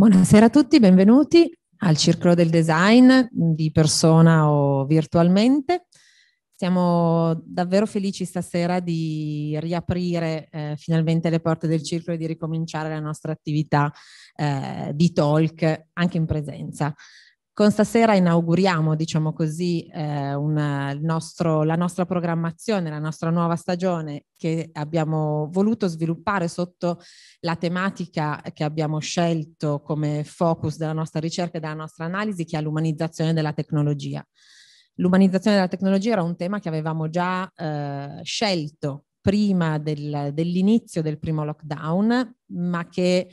Buonasera a tutti, benvenuti al Circolo del Design di persona o virtualmente. Siamo davvero felici stasera di riaprire eh, finalmente le porte del circolo e di ricominciare la nostra attività eh, di talk anche in presenza. Con stasera inauguriamo, diciamo così, eh, una, nostro, la nostra programmazione, la nostra nuova stagione che abbiamo voluto sviluppare sotto la tematica che abbiamo scelto come focus della nostra ricerca e della nostra analisi, che è l'umanizzazione della tecnologia. L'umanizzazione della tecnologia era un tema che avevamo già eh, scelto prima del, dell'inizio del primo lockdown, ma che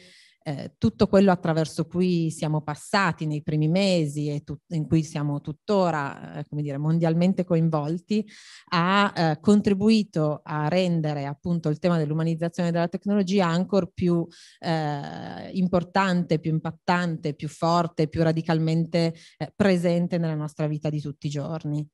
eh, tutto quello attraverso cui siamo passati nei primi mesi e tut- in cui siamo tuttora, eh, come dire, mondialmente coinvolti, ha eh, contribuito a rendere appunto il tema dell'umanizzazione della tecnologia ancora più eh, importante, più impattante, più forte, più radicalmente eh, presente nella nostra vita di tutti i giorni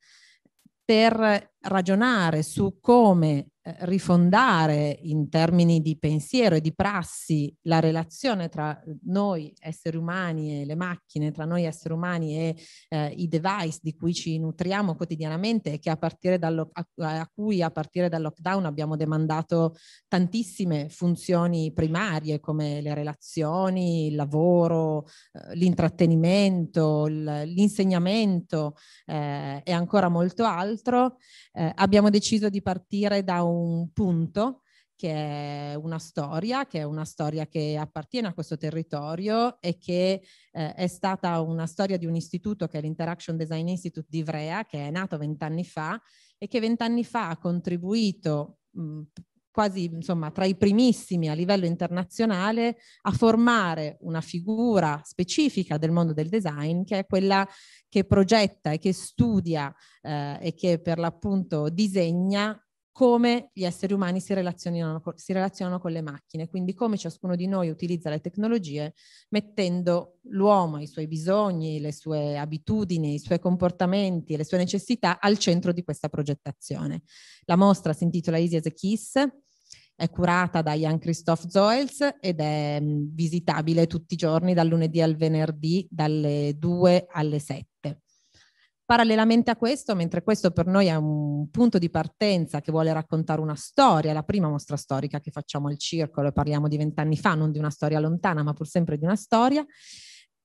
per ragionare su come eh, rifondare in termini di pensiero e di prassi la relazione tra noi esseri umani e le macchine, tra noi esseri umani e eh, i device di cui ci nutriamo quotidianamente e che a, partire dal, a, a cui a partire dal lockdown abbiamo demandato tantissime funzioni primarie come le relazioni, il lavoro, eh, l'intrattenimento, l'insegnamento eh, e ancora molto altro, abbiamo deciso di partire da un un punto che è una storia, che è una storia che appartiene a questo territorio e che eh, è stata una storia di un istituto che è l'Interaction Design Institute di Ivrea, che è nato vent'anni fa e che vent'anni fa ha contribuito mh, quasi insomma tra i primissimi a livello internazionale a formare una figura specifica del mondo del design che è quella che progetta e che studia eh, e che per l'appunto disegna come gli esseri umani si relazionano, si relazionano, con le macchine, quindi come ciascuno di noi utilizza le tecnologie mettendo l'uomo, i suoi bisogni, le sue abitudini, i suoi comportamenti, le sue necessità al centro di questa progettazione. La mostra si intitola Easy as a Kiss, è curata da Jan Christoph Zoels ed è visitabile tutti i giorni dal lunedì al venerdì dalle 2 alle 7. Parallelamente a questo, mentre questo per noi è un punto di partenza che vuole raccontare una storia, la prima mostra storica che facciamo al circolo, parliamo di vent'anni fa, non di una storia lontana, ma pur sempre di una storia,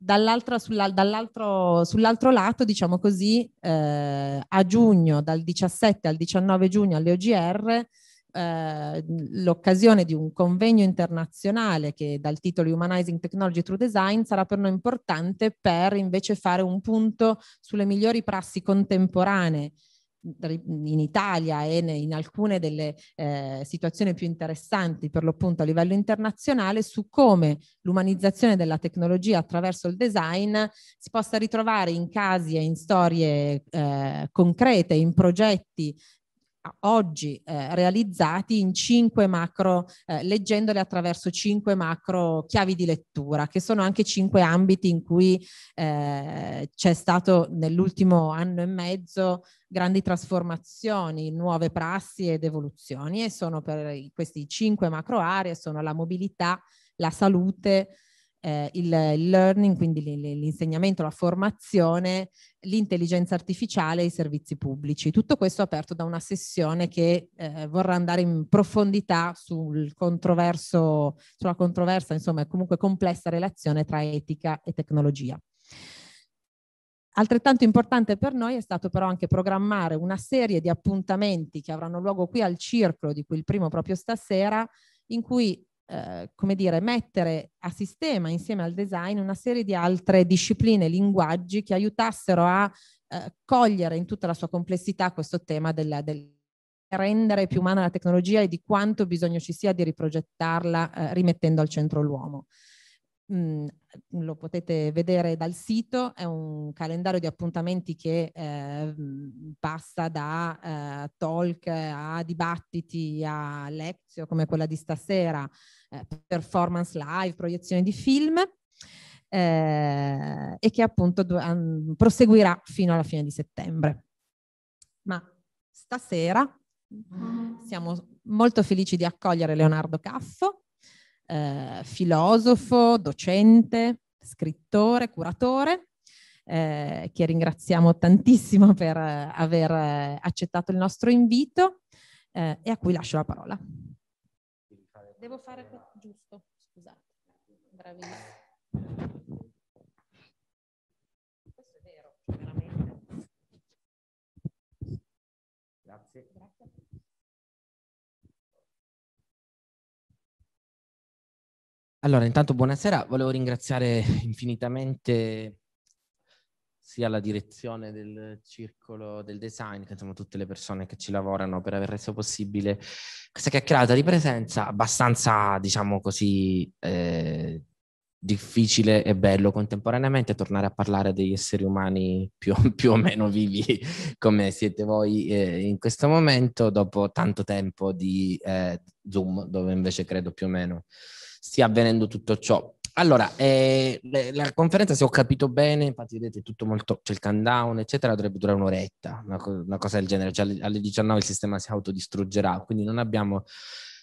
Dall'altro, sulla, dall'altro, sull'altro lato, diciamo così, eh, a giugno, dal 17 al 19 giugno alle OGR, eh, l'occasione di un convegno internazionale che dal titolo Humanizing Technology Through Design sarà per noi importante per invece fare un punto sulle migliori prassi contemporanee in Italia e in alcune delle eh, situazioni più interessanti per l'appunto a livello internazionale su come l'umanizzazione della tecnologia attraverso il design si possa ritrovare in casi e in storie eh, concrete, in progetti oggi eh, realizzati in cinque macro, eh, leggendole attraverso cinque macro chiavi di lettura, che sono anche cinque ambiti in cui eh, c'è stato nell'ultimo anno e mezzo grandi trasformazioni, nuove prassi ed evoluzioni e sono per questi cinque macro aree, sono la mobilità, la salute, eh, il, il, learning, quindi l'insegnamento, la formazione, l'intelligenza artificiale e i servizi pubblici. Tutto questo aperto da una sessione che eh, vorrà andare in profondità sul controverso, sulla controversa, insomma, comunque complessa relazione tra etica e tecnologia. Altrettanto importante per noi è stato però anche programmare una serie di appuntamenti che avranno luogo qui al circolo, di cui il primo proprio stasera, in cui eh, come dire, mettere a sistema insieme al design una serie di altre discipline, linguaggi che aiutassero a eh, cogliere in tutta la sua complessità questo tema del, del rendere più umana la tecnologia e di quanto bisogno ci sia di riprogettarla eh, rimettendo al centro l'uomo. Mm, lo potete vedere dal sito, è un calendario di appuntamenti che eh, passa da eh, talk a dibattiti a lezioni come quella di stasera eh, performance live, proiezione di film eh, e che appunto um, proseguirà fino alla fine di settembre. Ma stasera siamo molto felici di accogliere Leonardo Caffo, eh, filosofo, docente, scrittore, curatore, eh, che ringraziamo tantissimo per eh, aver eh, accettato il nostro invito eh, e a cui lascio la parola devo fare questo giusto, scusate, bravissimo. Questo è vero, veramente. Grazie. Grazie. Allora, intanto buonasera, volevo ringraziare infinitamente sia la direzione del circolo del design, che insomma tutte le persone che ci lavorano per aver reso possibile questa chiacchierata di presenza abbastanza, diciamo così, eh, difficile e bello contemporaneamente tornare a parlare degli esseri umani più, più o meno vivi come siete voi eh, in questo momento dopo tanto tempo di eh, Zoom dove invece credo più o meno stia avvenendo tutto ciò allora, eh, la conferenza, se ho capito bene, infatti vedete tutto molto, c'è il countdown, eccetera, dovrebbe durare un'oretta, una, co- una cosa del genere, cioè alle, alle 19 il sistema si autodistruggerà, quindi non abbiamo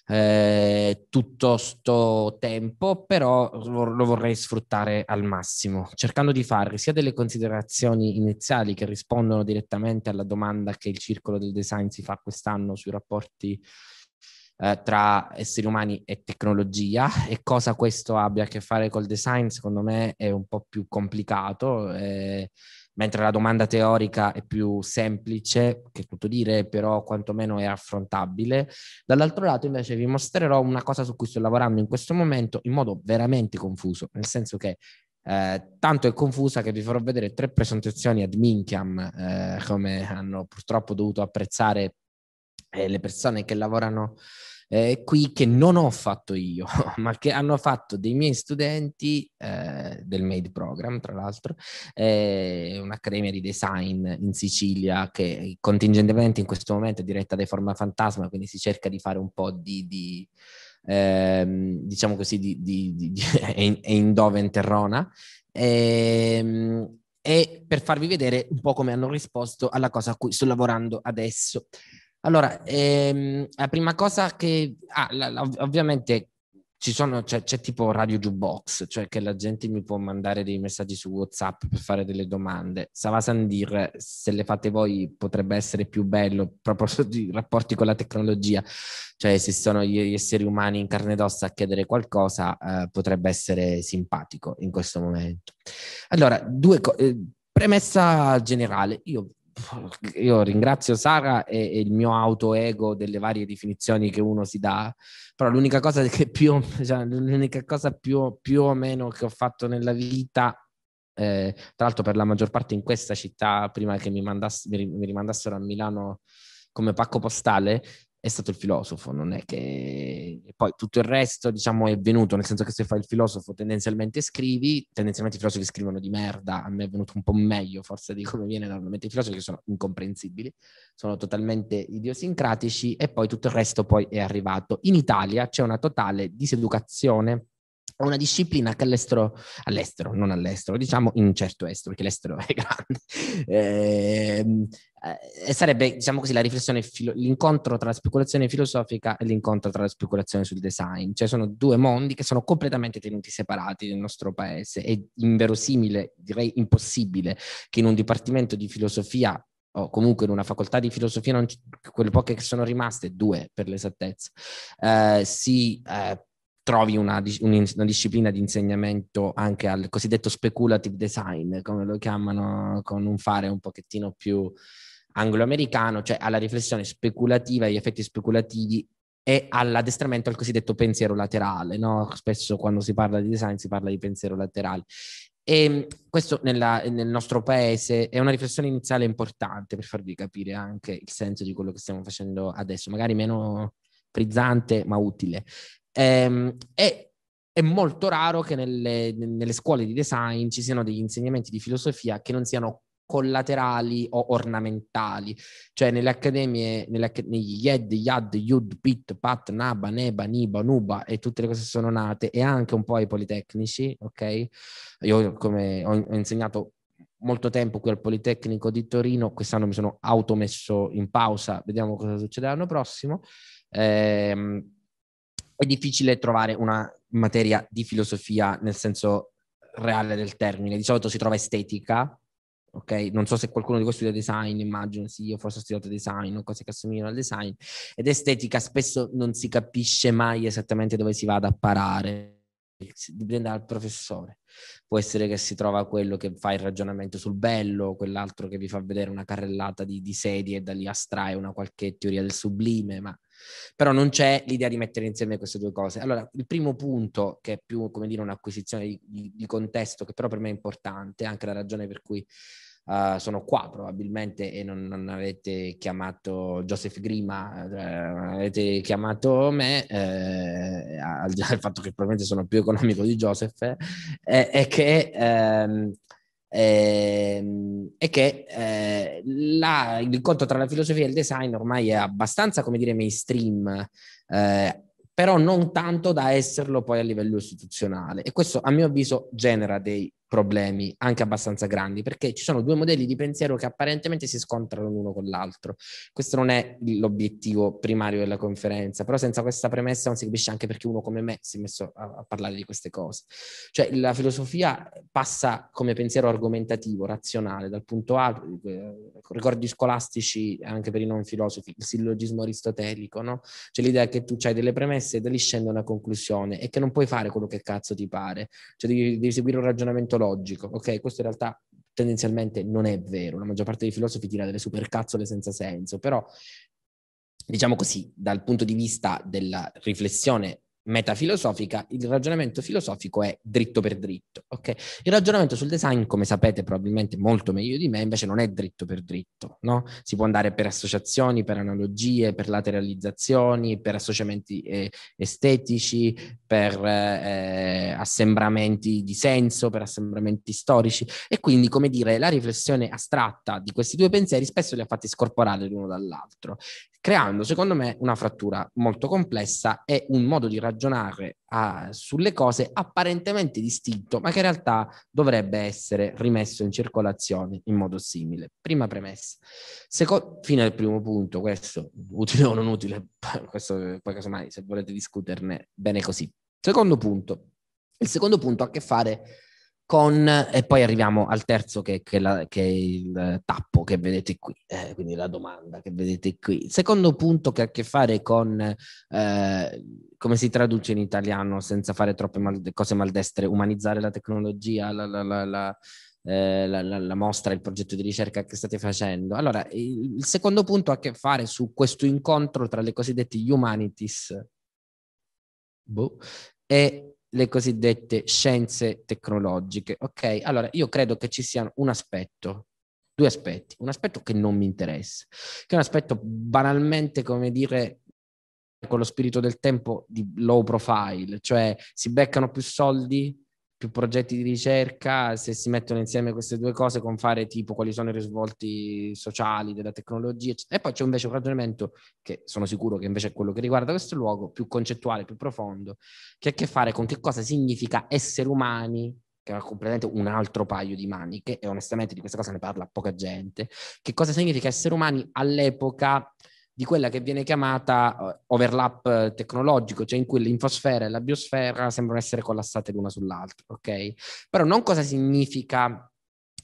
eh, tutto sto tempo, però lo vorrei sfruttare al massimo, cercando di fare sia delle considerazioni iniziali che rispondono direttamente alla domanda che il circolo del design si fa quest'anno sui rapporti eh, tra esseri umani e tecnologia e cosa questo abbia a che fare col design secondo me è un po' più complicato eh, mentre la domanda teorica è più semplice, che tutto dire, però quantomeno è affrontabile. Dall'altro lato invece vi mostrerò una cosa su cui sto lavorando in questo momento in modo veramente confuso, nel senso che eh, tanto è confusa che vi farò vedere tre presentazioni ad Minchiam, eh, come hanno purtroppo dovuto apprezzare eh, le persone che lavorano eh, qui che non ho fatto io, ma che hanno fatto dei miei studenti eh, del MADE Program, tra l'altro, eh, un'accademia di design in Sicilia che contingentemente in questo momento è diretta dai Forma Fantasma, quindi si cerca di fare un po' di... di ehm, diciamo così di, di, di, di è in dove in terrona e, ehm, e per farvi vedere un po' come hanno risposto alla cosa a cui sto lavorando adesso allora, ehm, la prima cosa che... Ah, la, la, ovviamente sono, c'è, c'è, tipo Radio Jukebox, cioè che la gente mi può mandare dei messaggi su WhatsApp per fare delle domande. Sava Sandir, se le fate voi, potrebbe essere più bello proprio sui rapporti con la tecnologia, cioè se sono gli, esseri umani in carne ed ossa a chiedere qualcosa, eh, potrebbe essere simpatico in questo momento. Allora, due co- eh, premessa generale, io io ringrazio Sara e, e, il mio autoego delle varie definizioni che uno si dà, però l'unica cosa, che più, cioè, l'unica cosa più, più o meno che ho fatto nella vita eh, tra l'altro per la maggior parte in questa città, prima che mi, mandass- mi rimandassero a Milano come pacco postale, è stato il filosofo, non è che poi tutto il resto, diciamo, è venuto, nel senso che se fai il filosofo tendenzialmente scrivi, tendenzialmente i filosofi scrivono di merda, a me è venuto un po' meglio forse di come viene normalmente i filosofi che sono incomprensibili, sono totalmente idiosincratici e poi tutto il resto poi è arrivato. In Italia c'è una totale diseducazione è una disciplina che all'estero, all'estero, non all'estero, diciamo in certo estero, perché l'estero è grande. Ehm, eh, sarebbe, diciamo così, la riflessione, filo- l'incontro tra la speculazione filosofica e l'incontro tra la speculazione sul design. Cioè sono due mondi che sono completamente tenuti separati nel nostro paese. È inverosimile, direi impossibile, che in un dipartimento di filosofia o comunque in una facoltà di filosofia, non, quelle poche che sono rimaste, due per l'esattezza, eh, si eh, trovi una, una, disciplina di insegnamento anche al cosiddetto speculative design, come lo chiamano, con un fare un pochettino più angloamericano, cioè alla riflessione speculativa, agli effetti speculativi e all'addestramento al cosiddetto pensiero laterale. No? Spesso quando si parla di design si parla di pensiero laterale. E ehm, questo nella, nel nostro paese è una riflessione iniziale importante per farvi capire anche il senso di quello che stiamo facendo adesso, magari meno frizzante ma utile. Ehm, è, è, molto raro che nelle, nelle, scuole di design ci siano degli insegnamenti di filosofia che non siano collaterali o ornamentali, cioè nelle accademie, nelle, negli Yed, Yad, Yud, Pit, Pat, Naba, Neba, Niba, Nuba e tutte le cose che sono nate e anche un po' ai politecnici, ok? Io come ho, ho insegnato molto tempo qui al Politecnico di Torino, quest'anno mi sono automesso in pausa, vediamo cosa succede l'anno prossimo. Eh, è difficile trovare una materia di filosofia nel senso reale del termine. Di solito si trova estetica, ok? Non so se qualcuno di voi studia design, immagino, sì, io forse ho studiato design o cose che assomigliano al design, ed estetica spesso non si capisce mai esattamente dove si vada a parare. Dipende dal professore. Può essere che si trova quello che fa il ragionamento sul bello, quell'altro che vi fa vedere una carrellata di, di sedie e da lì astrae una qualche teoria del sublime, ma però non c'è l'idea di mettere insieme queste due cose. Allora, il primo punto, che è più, come dire, un'acquisizione di, di, di contesto, che però per me è importante, anche la ragione per cui Uh, sono qua probabilmente e non, non avete chiamato Joseph Grima, eh, non avete chiamato me, eh, al di là del fatto che probabilmente sono più economico di Joseph, eh, è che ehm, ehm, è che eh, la, l'incontro tra la filosofia e il design ormai è abbastanza, come dire, mainstream, eh, però non tanto da esserlo poi a livello istituzionale. E questo, a mio avviso, genera dei problemi anche abbastanza grandi perché ci sono due modelli di pensiero che apparentemente si scontrano l'uno con l'altro. Questo non è l'obiettivo primario della conferenza, però senza questa premessa non si capisce anche perché uno come me si è messo a, a parlare di queste cose. Cioè la filosofia passa come pensiero argomentativo, razionale, dal punto A, eh, ricordi scolastici anche per i non filosofi, il sillogismo aristotelico, no? Cioè l'idea che tu hai delle premesse e da lì scende una conclusione e che non puoi fare quello che cazzo ti pare, cioè devi, devi seguire un ragionamento ontologico. Ok, questo in realtà tendenzialmente non è vero, la maggior parte dei filosofi tira delle supercazzole senza senso, però diciamo così, dal punto di vista della riflessione metafilosofica, il ragionamento filosofico è dritto per dritto. Okay? Il ragionamento sul design, come sapete probabilmente molto meglio di me, invece non è dritto per dritto. No? Si può andare per associazioni, per analogie, per lateralizzazioni, per associamenti eh, estetici, per eh, assembramenti di senso, per assembramenti storici. E quindi, come dire, la riflessione astratta di questi due pensieri spesso li ha fatti scorporare l'uno dall'altro creando secondo me una frattura molto complessa e un modo di ragionare a, ah, sulle cose apparentemente distinto, ma che in realtà dovrebbe essere rimesso in circolazione in modo simile. Prima premessa. Seco- fino al primo punto, questo, utile o non utile, questo poi casomai se volete discuterne, bene così. Secondo punto. Il secondo punto ha a che fare con, e poi arriviamo al terzo che, che, la, che è il tappo che vedete qui, eh, quindi la domanda che vedete qui. Il secondo punto che ha a che fare con eh, come si traduce in italiano senza fare troppe mal, cose maldestre, umanizzare la tecnologia, la, la, eh, la, la, la, mostra, il progetto di ricerca che state facendo. Allora, il, il, secondo punto ha a che fare su questo incontro tra le cosiddette humanities boh, e le cosiddette scienze tecnologiche. Ok, allora io credo che ci siano un aspetto, due aspetti, un aspetto che non mi interessa, che è un aspetto banalmente, come dire, con lo spirito del tempo di low profile, cioè si beccano più soldi più progetti di ricerca, se si mettono insieme queste due cose, con fare tipo quali sono i risvolti sociali della tecnologia. E poi c'è invece un ragionamento che sono sicuro che invece è quello che riguarda questo luogo, più concettuale, più profondo, che ha a che fare con che cosa significa essere umani che è completamente un altro paio di maniche e onestamente di questa cosa ne parla poca gente, che cosa significa essere umani all'epoca di quella che viene chiamata eh, overlap eh, tecnologico, cioè in cui l'infosfera e la biosfera sembrano essere collassate l'una sull'altra, ok? Però non cosa significa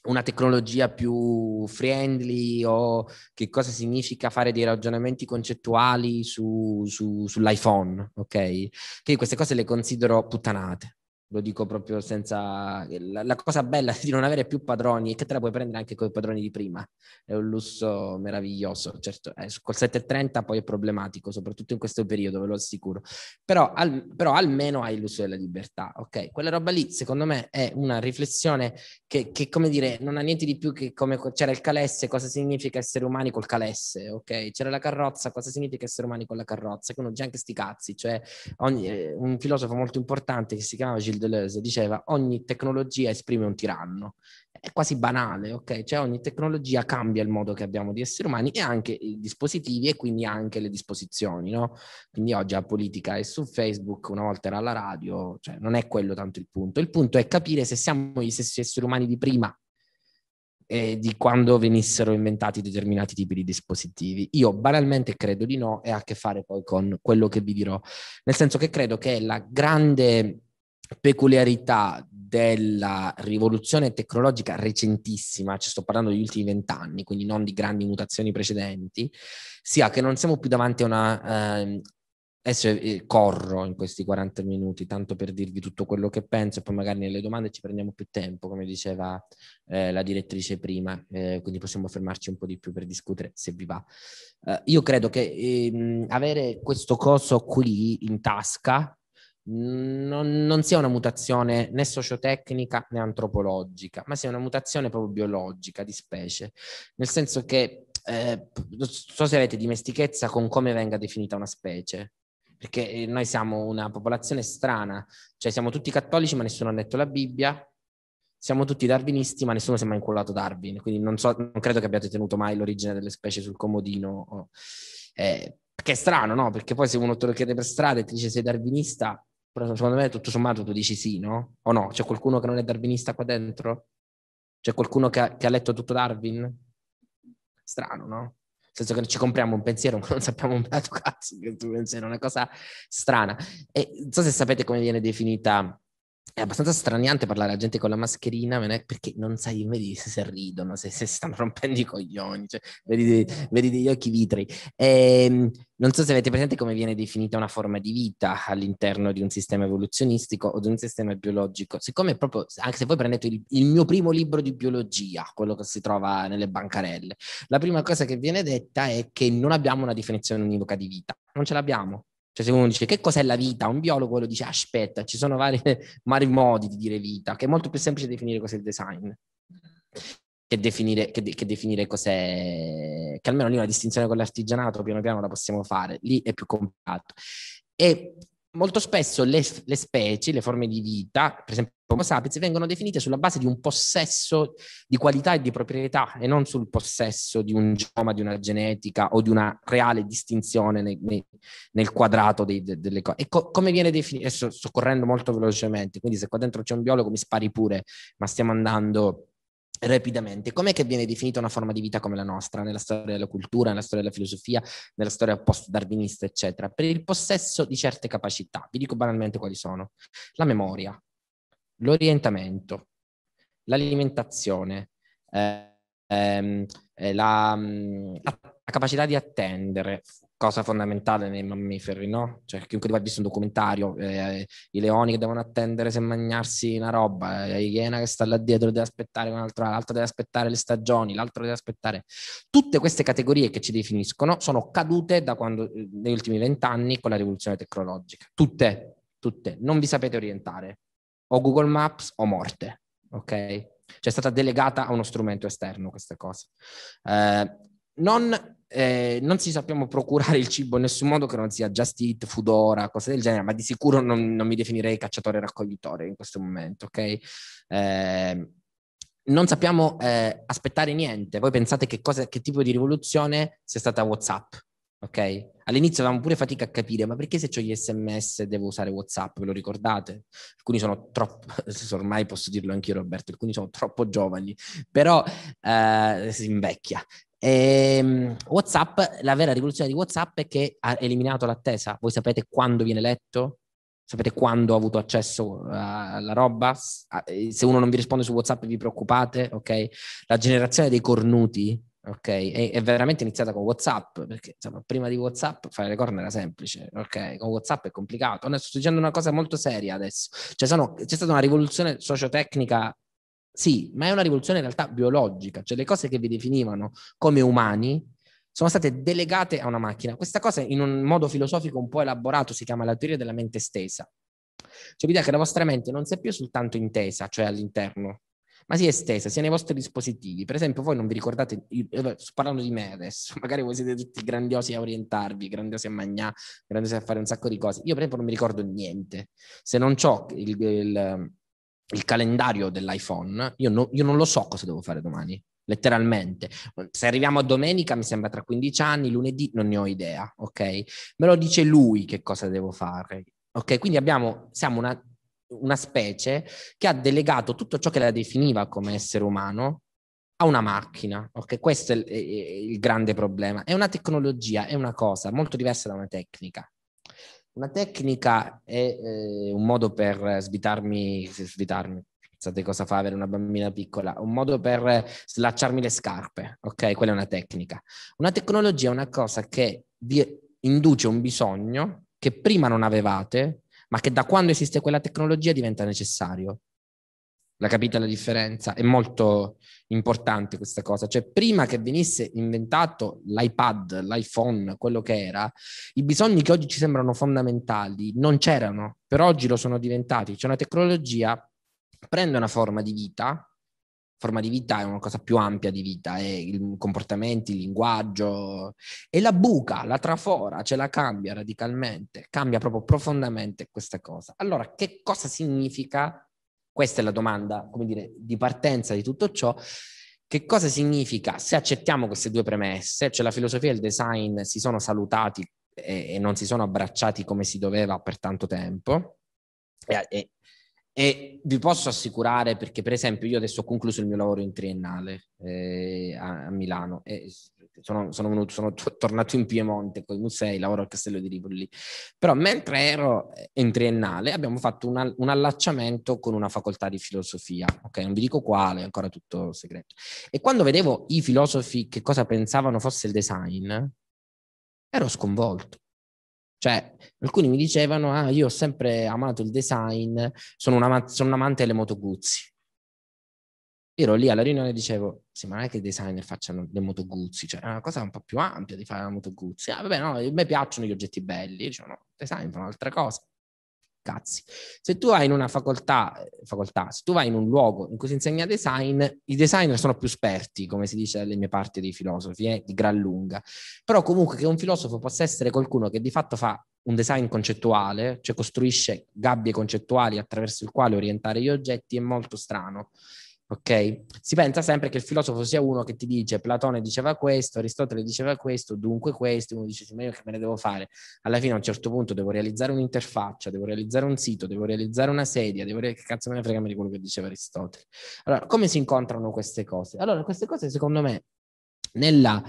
una tecnologia più friendly o che cosa significa fare dei ragionamenti concettuali su, su, sull'iPhone, ok? Che queste cose le considero puttanate, lo dico proprio senza... La, la, cosa bella di non avere più padroni è che te la puoi prendere anche con i padroni di prima. È un lusso meraviglioso. Certo, eh, col 730 poi è problematico, soprattutto in questo periodo, ve lo assicuro. Però, al, però almeno hai il lusso della libertà, ok? Quella roba lì, secondo me, è una riflessione che, che come dire, non ha niente di più che come c'era il calesse, cosa significa essere umani col calesse, ok? C'era la carrozza, cosa significa essere umani con la carrozza? Che uno già anche sti cazzi, cioè ogni, eh, un filosofo molto importante che si chiamava Gilles Deleuze diceva ogni tecnologia esprime un tiranno. È quasi banale, ok? Cioè ogni tecnologia cambia il modo che abbiamo di essere umani e anche i dispositivi e quindi anche le disposizioni, no? Quindi oggi la politica è su Facebook, una volta era alla radio, cioè non è quello tanto il punto. Il punto è capire se siamo gli stessi esseri umani di prima eh, di quando venissero inventati determinati tipi di dispositivi. Io banalmente credo di no e ha a che fare poi con quello che vi dirò, nel senso che credo che la grande peculiarità della rivoluzione tecnologica recentissima, ci sto parlando degli ultimi vent'anni, quindi non di grandi mutazioni precedenti, sia che non siamo più davanti a una... Ehm, eh, adesso corro in questi 40 minuti, tanto per dirvi tutto quello che penso e poi magari nelle domande ci prendiamo più tempo, come diceva eh, la direttrice prima, eh, quindi possiamo fermarci un po' di più per discutere se vi va. Eh, io credo che ehm, avere questo coso qui in tasca non, non sia una mutazione né sociotecnica né antropologica, ma sia una mutazione proprio biologica di specie, nel senso che eh, non so se avete dimestichezza con come venga definita una specie, perché eh, noi siamo una popolazione strana, cioè siamo tutti cattolici ma nessuno ha letto la Bibbia, siamo tutti darwinisti ma nessuno si è mai incollato Darwin, quindi non, so, non credo che abbiate tenuto mai l'origine delle specie sul comodino. Eh, che è strano, no? Perché poi se uno te lo chiede per strada e ti dice sei darwinista, però secondo me tutto sommato tu dici sì, no? O no? C'è qualcuno che non è darwinista qua dentro? C'è qualcuno che ha, che ha letto tutto Darwin? Strano, no? Nel senso che ci compriamo un pensiero ma non sappiamo un dato cazzo che tu pensiero, è una cosa strana. E non so se sapete come viene definita è abbastanza straniante parlare a gente con la mascherina perché non sai, vedi se, ridono, se, si stanno rompendo i coglioni, cioè, vedi, vedi, degli occhi vitri. E, ehm, non so se avete presente come viene definita una forma di vita all'interno di un sistema evoluzionistico o di un sistema biologico. Siccome proprio, anche se voi prendete il, il mio primo libro di biologia, quello che si trova nelle bancarelle, la prima cosa che viene detta è che non abbiamo una definizione univoca di vita, non ce l'abbiamo cioè, se uno dice che cos'è la vita, un biologo lo dice aspetta, ci sono vari, vari modi di dire vita, che è molto più semplice definire cos'è il design. Che definire, che, che definire, cos'è, che almeno lì una distinzione con l'artigianato piano piano la possiamo fare, lì è più complicato. E molto spesso le, le specie, le forme di vita, per esempio Homo sapiens vengono definite sulla base di un possesso di qualità e di proprietà e non sul possesso di un genoma, di una genetica o di una reale distinzione nei, nei, nel quadrato dei, de, delle cose. E co- come viene definito? Adesso sto correndo molto velocemente, quindi se qua dentro c'è un biologo mi spari pure, ma stiamo andando rapidamente. Com'è che viene definita una forma di vita come la nostra nella storia della cultura, nella storia della filosofia, nella storia post-darwinista, eccetera? Per il possesso di certe capacità. Vi dico banalmente quali sono. La memoria, l'orientamento, l'alimentazione, eh, ehm, eh, la, mm, la, capacità di attendere, cosa fondamentale nei mammiferi, no? Cioè, chiunque tu abbia visto un documentario, eh, i leoni che devono attendere se mangiarsi una roba, eh, la iena che sta là dietro deve aspettare un'altra, l'altro deve aspettare le stagioni, l'altro deve aspettare... Tutte queste categorie che ci definiscono sono cadute da quando, eh, negli ultimi vent'anni con la rivoluzione tecnologica. Tutte, tutte. Non vi sapete orientare o Google Maps o morte, ok? Cioè è stata delegata a uno strumento esterno questa cosa. Eh, non, eh, non, si sappiamo procurare il cibo in nessun modo che non sia Just Eat, Foodora, cose del genere, ma di sicuro non, non mi definirei cacciatore raccoglitore in questo momento, ok? Eh, non sappiamo eh, aspettare niente. Voi pensate che, cosa, che tipo di rivoluzione sia stata WhatsApp, ok? All'inizio avevamo pure fatica a capire, ma perché se ho gli sms devo usare WhatsApp? Ve lo ricordate? Alcuni sono troppo, ormai posso dirlo anch'io Roberto, alcuni sono troppo giovani, però eh, si invecchia. E, ehm, WhatsApp, la vera rivoluzione di WhatsApp è che ha eliminato l'attesa. Voi sapete quando viene letto? Sapete quando ho avuto accesso eh, alla roba? Eh, se uno non vi risponde su WhatsApp vi preoccupate, ok? La generazione dei cornuti ok? E, è veramente iniziata con WhatsApp, perché insomma, prima di WhatsApp fare le corna era semplice, ok? Con WhatsApp è complicato. sto dicendo una cosa molto seria adesso. Cioè sono, c'è stata una rivoluzione sociotecnica, sì, ma è una rivoluzione in realtà biologica, cioè le cose che vi definivano come umani sono state delegate a una macchina. Questa cosa in un modo filosofico un po' elaborato si chiama la teoria della mente stesa. Cioè l'idea che la vostra mente non si è più soltanto intesa, cioè all'interno, ma si è estesa sia nei vostri dispositivi. Per esempio, voi non vi ricordate, sto parlando di me adesso, magari voi siete tutti grandiosi a orientarvi, grandiosi a mangiare, grandiosi a fare un sacco di cose. Io, per esempio, non mi ricordo niente. Se non ho il, il, il calendario dell'iPhone, io, no, io non lo so cosa devo fare domani letteralmente. Se arriviamo a domenica, mi sembra tra 15 anni, lunedì, non ne ho idea, ok? Me lo dice lui che cosa devo fare, ok? Quindi abbiamo, siamo una una specie che ha delegato tutto ciò che la definiva come essere umano a una macchina. Okay? Questo è il, è il grande problema. È una tecnologia, è una cosa molto diversa da una tecnica. Una tecnica è eh, un modo per svitarmi, svitarmi, pensate cosa fa avere una bambina piccola, un modo per slacciarmi le scarpe, ok? Quella è una tecnica. Una tecnologia è una cosa che vi induce un bisogno che prima non avevate ma che da quando esiste quella tecnologia diventa necessario. La capite la differenza? È molto importante questa cosa. Cioè, prima che venisse inventato l'iPad, l'iPhone, quello che era, i bisogni che oggi ci sembrano fondamentali non c'erano, per oggi lo sono diventati. C'è una tecnologia prende una forma di vita forma di vita è una cosa più ampia di vita, è i comportamenti, il linguaggio e la buca, la trafora, ce la cambia radicalmente, cambia proprio profondamente questa cosa. Allora, che cosa significa? Questa è la domanda, come dire, di partenza di tutto ciò. Che cosa significa se accettiamo queste due premesse, cioè la filosofia e il design si sono salutati e, e non si sono abbracciati come si doveva per tanto tempo, e, e, e vi posso assicurare, perché per esempio io adesso ho concluso il mio lavoro in triennale eh, a, a, Milano e sono, sono, venuto, sono t- tornato in Piemonte con i musei, lavoro al Castello di Rivoli. Però mentre ero in triennale abbiamo fatto una, un allacciamento con una facoltà di filosofia, ok? Non vi dico quale, è ancora tutto segreto. E quando vedevo i filosofi che cosa pensavano fosse il design, ero sconvolto cioè, alcuni mi dicevano, ah, io ho sempre amato il design, sono un, ama- sono un amante delle motoguzzi. Io ero lì alla riunione e dicevo, sì, ma non è che i designer facciano le moto Guzzi, cioè è una cosa un po' più ampia di fare la moto Guzzi. Ah, vabbè, no, a me piacciono gli oggetti belli, io dicevo, no, design fa un'altra cosa cazzi. Se tu vai in una facoltà, facoltà, se tu vai in un luogo in cui si insegna design, i designer sono più esperti, come si dice dalle mie parti dei filosofi, eh, di gran lunga. Però comunque che un filosofo possa essere qualcuno che di fatto fa un design concettuale, cioè costruisce gabbie concettuali attraverso il quale orientare gli oggetti, è molto strano. Ok? Si pensa sempre che il filosofo sia uno che ti dice Platone diceva questo, Aristotele diceva questo, dunque questo, uno dice ma io che me ne devo fare? Alla fine a un certo punto devo realizzare un'interfaccia, devo realizzare un sito, devo realizzare una sedia, devo realizzare... che cazzo me ne frega di quello che diceva Aristotele. Allora, come si incontrano queste cose? Allora, queste cose secondo me nella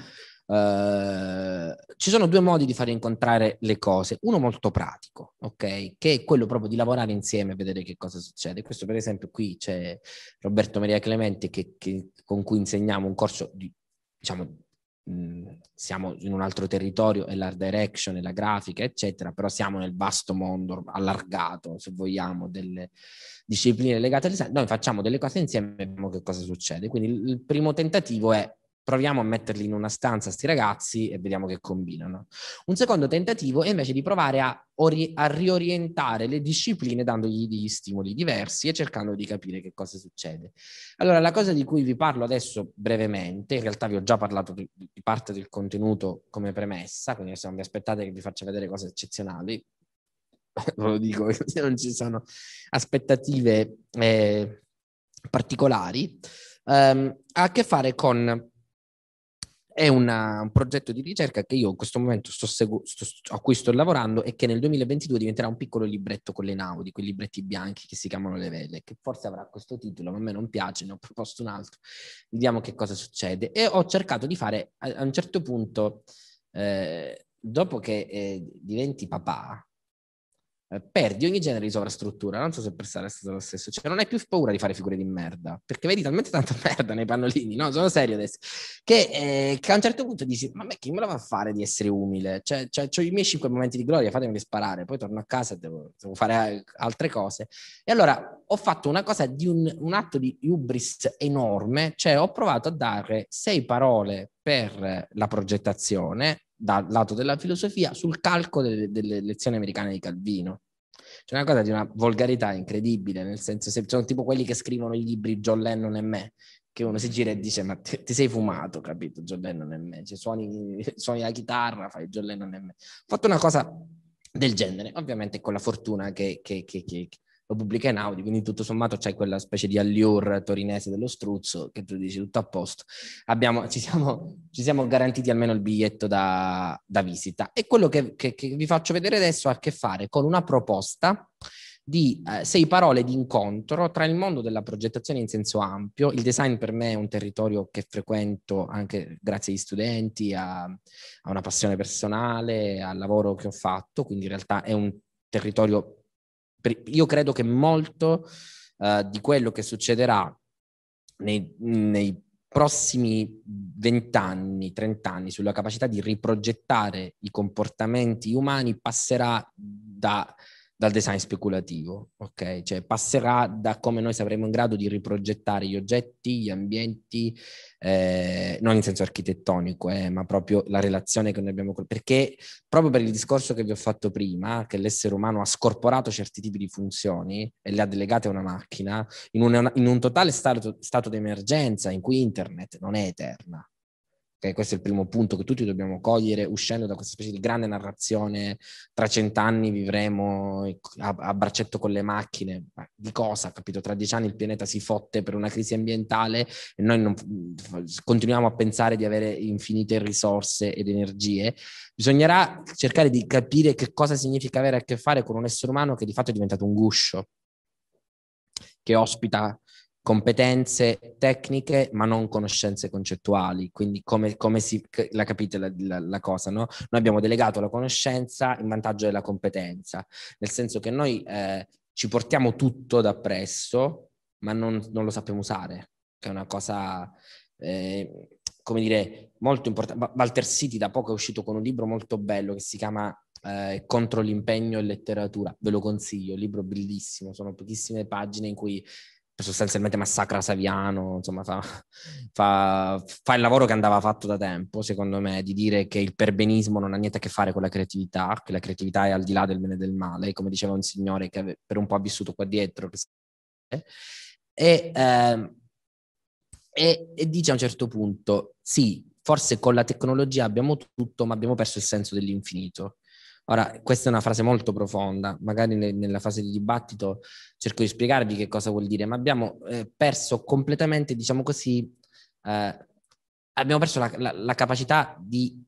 eh, ci sono due modi di far incontrare le cose, uno molto pratico, ok? Che è quello proprio di lavorare insieme e vedere che cosa succede. Questo, per esempio, qui c'è Roberto Maria Clemente che, che, con cui insegniamo un corso di, diciamo, mh, mm, siamo in un altro territorio, è l'art direction, è la grafica, eccetera, però siamo nel vasto mondo allargato, se vogliamo, delle discipline legate al design. Noi facciamo delle cose insieme e vediamo che cosa succede. Quindi il primo tentativo è proviamo a metterli in una stanza sti ragazzi e vediamo che combinano. Un secondo tentativo è invece di provare a, ori- a riorientare le discipline dandogli degli stimoli diversi e cercando di capire che cosa succede. Allora, la cosa di cui vi parlo adesso brevemente, in realtà vi ho già parlato di, di parte del contenuto come premessa, quindi se non vi aspettate che vi faccia vedere cose eccezionali, ve lo dico, se non ci sono aspettative eh, particolari, ehm, ha a che fare con è una, un progetto di ricerca che io in questo momento sto segu- sto, sto, a cui sto lavorando e che nel 2022 diventerà un piccolo libretto con le nau, di quei libretti bianchi che si chiamano Le Vele, che forse avrà questo titolo, ma a me non piace, ne ho proposto un altro. Vediamo che cosa succede. E ho cercato di fare a, a un certo punto, eh, dopo che eh, diventi papà, eh, perdi ogni genere di sovrastruttura. Non so se per stare è stato lo stesso. Cioè, non hai più paura di fare figure di merda, perché vedi talmente tanta merda nei pannolini, no? Sono serio adesso. Che, eh, che a un certo punto dici, ma me chi me la va a fare di essere umile? Cioè, cioè ho i miei cinque momenti di gloria, fatemi sparare, poi torno a casa e devo, devo, fare altre cose. E allora ho fatto una cosa di un, un atto di hubris enorme, cioè ho provato a dare sei parole per la progettazione dal lato della filosofia sul calco delle, delle lezioni americane di Calvino. C'è una cosa di una volgarità incredibile, nel senso se sono tipo quelli che scrivono i libri John Lennon e me, che uno si gira e dice ma te, ti sei fumato, capito? John Lennon e me, cioè, suoni, suoni la chitarra, fai John Lennon e me. Ho fatto una cosa del genere, ovviamente con la fortuna che, che, che, che lo pubblica in Audi, quindi tutto sommato c'è quella specie di allure torinese dello struzzo che tu dici tutto a posto. Abbiamo, ci, siamo, ci, siamo, garantiti almeno il biglietto da, da visita. E quello che, che, che, vi faccio vedere adesso ha a che fare con una proposta di eh, sei parole di incontro tra il mondo della progettazione in senso ampio, il design per me è un territorio che frequento anche grazie agli studenti, a, a una passione personale, al lavoro che ho fatto, quindi in realtà è un territorio io credo che molto uh, di quello che succederà nei, nei prossimi vent'anni, trent'anni sulla capacità di riprogettare i comportamenti umani passerà da dal design speculativo, ok? Cioè passerà da come noi saremo in grado di riprogettare gli oggetti, gli ambienti, eh, non in senso architettonico, eh, ma proprio la relazione che noi abbiamo con... Perché proprio per il discorso che vi ho fatto prima, che l'essere umano ha scorporato certi tipi di funzioni e le ha delegate a una macchina, in un, in un totale stato, stato di emergenza in cui internet non è eterna, Okay, questo è il primo punto che tutti dobbiamo cogliere uscendo da questa specie di grande narrazione tra cent'anni vivremo a, a braccetto con le macchine. Ma di cosa, capito? Tra dieci anni il pianeta si fotte per una crisi ambientale e noi non, continuiamo a pensare di avere infinite risorse ed energie. Bisognerà cercare di capire che cosa significa avere a che fare con un essere umano che di fatto è diventato un guscio, che ospita competenze tecniche ma non conoscenze concettuali, quindi come, come si, la capite la, la, la cosa, no? Noi abbiamo delegato la conoscenza in vantaggio della competenza, nel senso che noi eh, ci portiamo tutto da presso ma non, non, lo sappiamo usare, che è una cosa... Eh, come dire, molto importante. Walter City da poco è uscito con un libro molto bello che si chiama eh, Contro l'impegno in letteratura. Ve lo consiglio, un libro bellissimo, sono pochissime pagine in cui sostanzialmente massacra Saviano, insomma fa, fa, fa, il lavoro che andava fatto da tempo, secondo me, di dire che il perbenismo non ha niente a che fare con la creatività, che la creatività è al di là del bene e del male, come diceva un signore che ave, per un po' ha vissuto qua dietro. E, eh, e, e dice a un certo punto, sì, forse con la tecnologia abbiamo tutto, ma abbiamo perso il senso dell'infinito. Ora, questa è una frase molto profonda, magari ne, nella fase di dibattito cerco di spiegarvi che cosa vuol dire, ma abbiamo eh, perso completamente, diciamo così, eh, abbiamo perso la, la, la capacità di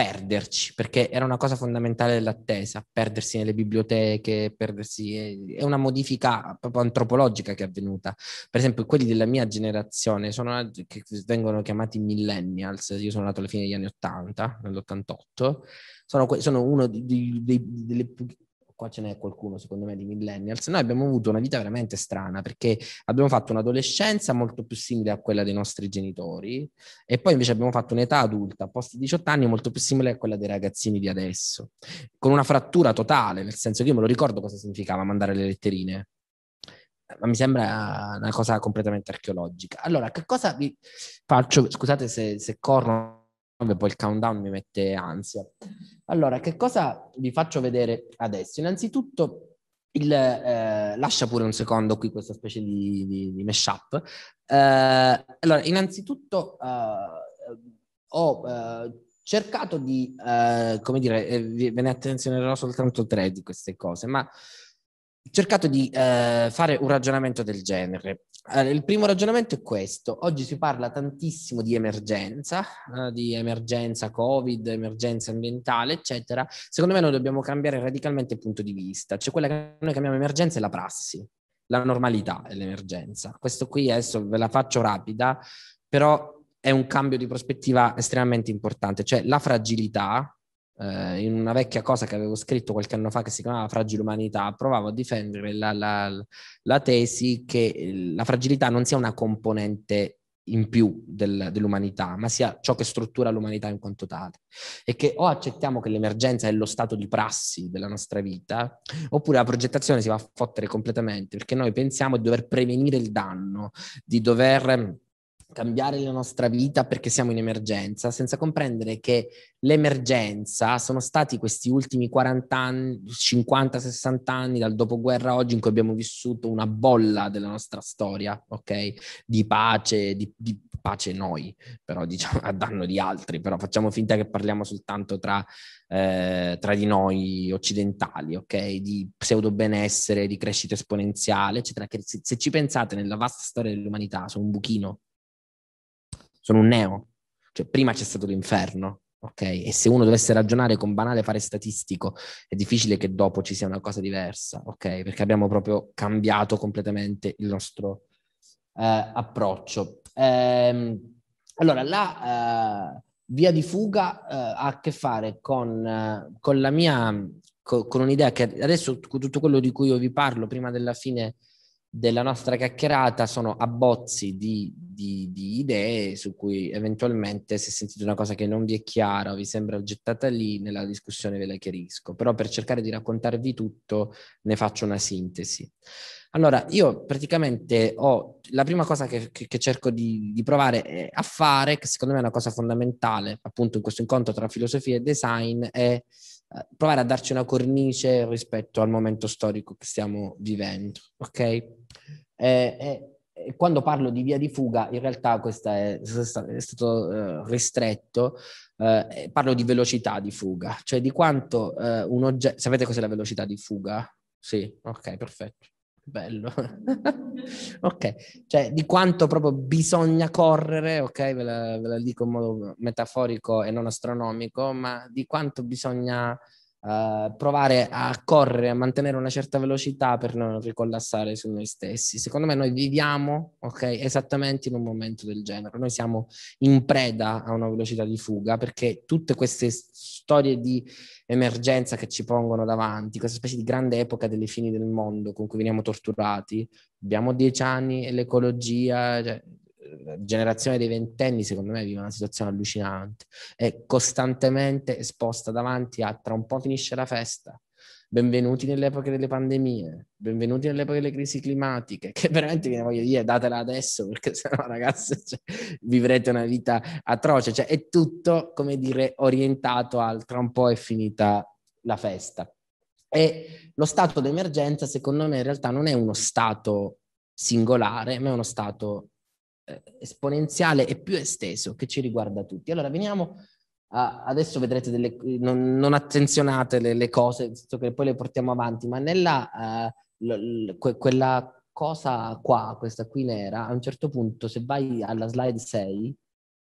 perderci, perché era una cosa fondamentale dell'attesa, perdersi nelle biblioteche, perdersi... Eh, è una modifica proprio antropologica che è avvenuta. Per esempio, quelli della mia generazione sono, che vengono chiamati millennials, io sono nato alla fine degli anni 80, nell'88, sono, sono uno dei, dei, delle qua ce n'è qualcuno secondo me di millennials, noi abbiamo avuto una vita veramente strana perché abbiamo fatto un'adolescenza molto più simile a quella dei nostri genitori e poi invece abbiamo fatto un'età adulta, post 18 anni, molto più simile a quella dei ragazzini di adesso, con una frattura totale, nel senso che io me lo ricordo cosa significava mandare le letterine. Ma mi sembra una cosa completamente archeologica. Allora, che cosa vi faccio? Scusate se, se corno e poi il countdown mi mette ansia. Allora, che cosa vi faccio vedere adesso? Innanzitutto il, eh, lascia pure un secondo qui questa specie di, di, di mashup. Eh, allora, innanzitutto eh, ho eh, cercato di, eh, come dire, eh, ve ne attenzionerò soltanto tre di queste cose, ma cercato di eh, fare un ragionamento del genere. Eh, il primo ragionamento è questo. Oggi si parla tantissimo di emergenza, eh, di emergenza Covid, emergenza ambientale, eccetera. Secondo me noi dobbiamo cambiare radicalmente il punto di vista. Cioè quella che noi chiamiamo emergenza è la prassi, la normalità è l'emergenza. Questo qui adesso ve la faccio rapida, però è un cambio di prospettiva estremamente importante. Cioè la fragilità eh, in una vecchia cosa che avevo scritto qualche anno fa che si chiamava Fragile Umanità, provavo a difendere la, la, la tesi che eh, la fragilità non sia una componente in più del, dell'umanità, ma sia ciò che struttura l'umanità in quanto tale. E che o accettiamo che l'emergenza è lo stato di prassi della nostra vita, oppure la progettazione si va a fottere completamente, perché noi pensiamo di dover prevenire il danno, di dover cambiare la nostra vita perché siamo in emergenza, senza comprendere che l'emergenza sono stati questi ultimi 40 anni, 50, 60 anni dal dopoguerra oggi in cui abbiamo vissuto una bolla della nostra storia, ok? Di pace, di, di pace noi, però diciamo a danno di altri, però facciamo finta che parliamo soltanto tra, eh, tra di noi occidentali, ok? Di pseudo benessere, di crescita esponenziale, eccetera, che se, se ci pensate nella vasta storia dell'umanità sono un buchino sono un neo. Cioè, prima c'è stato l'inferno, ok? E se uno dovesse ragionare con banale fare statistico, è difficile che dopo ci sia una cosa diversa, ok? Perché abbiamo proprio cambiato completamente il nostro eh, approccio. Ehm, allora, la eh, via di fuga eh, ha a che fare con, eh, con la mia, co- con un'idea che adesso tutto quello di cui io vi parlo prima della fine della nostra chiacchierata sono abbozzi di, di, di, idee su cui eventualmente se sentite una cosa che non vi è chiara o vi sembra gettata lì, nella discussione ve la chiarisco, però per cercare di raccontarvi tutto ne faccio una sintesi. Allora, io praticamente ho la prima cosa che, che, che cerco di, di provare eh, a fare, che secondo me è una cosa fondamentale appunto in questo incontro tra filosofia e design, è eh, provare a darci una cornice rispetto al momento storico che stiamo vivendo, ok? E, eh, e, eh, e quando parlo di via di fuga, in realtà questo è, è, stato eh, ristretto, eh, parlo di velocità di fuga, cioè di quanto eh, un oggetto... Sapete cos'è la velocità di fuga? Sì, ok, perfetto bello. ok, cioè di quanto proprio bisogna correre, ok, ve la, ve la dico in modo metaforico e non astronomico, ma di quanto bisogna uh, provare a correre, a mantenere una certa velocità per non ricollassare su noi stessi. Secondo me noi viviamo okay, esattamente in un momento del genere, noi siamo in preda a una velocità di fuga perché tutte queste storie di emergenza che ci pongono davanti, questa specie di grande epoca delle fini del mondo con cui veniamo torturati, abbiamo dieci anni e l'ecologia... Cioè, la generazione dei ventenni secondo me vive una situazione allucinante, è costantemente esposta davanti a tra un po' finisce la festa, benvenuti nell'epoca delle pandemie, benvenuti nell'epoca delle crisi climatiche, che veramente vi voglio dire datela adesso perché sennò ragazzi cioè, vivrete una vita atroce, cioè è tutto come dire orientato al tra un po' è finita la festa. E lo stato d'emergenza secondo me in realtà non è uno stato singolare, ma è uno stato eh, esponenziale e più esteso che ci riguarda tutti. Allora veniamo a, adesso vedrete delle, non, non attenzionate le, le cose, visto che poi le portiamo avanti, ma nella uh, l, l, que, quella cosa qua, questa qui nera, a un certo punto se vai alla slide 6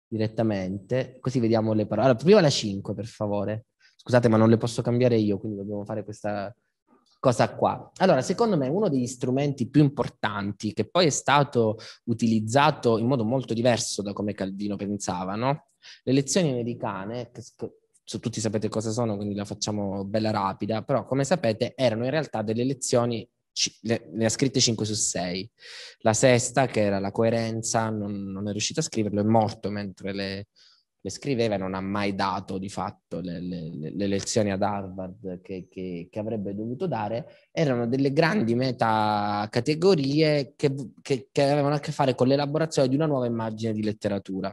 direttamente, così vediamo le parole. Allora, prima la 5 per favore. Scusate, ma non le posso cambiare io, quindi dobbiamo fare questa cosa qua. Allora, secondo me uno degli strumenti più importanti che poi è stato utilizzato in modo molto diverso da come Calvino pensava, no? Le elezioni americane, che, tutti sapete cosa sono, quindi la facciamo bella rapida, però come sapete erano in realtà delle elezioni le, ne ha scritte 5 su 6. La sesta, che era la coerenza, non, non è riuscita a scriverlo, è morto mentre le, le scriveva e non ha mai dato di fatto le, le, le lezioni ad Harvard che, che, che, avrebbe dovuto dare, erano delle grandi metacategorie che, che, che avevano a che fare con l'elaborazione di una nuova immagine di letteratura.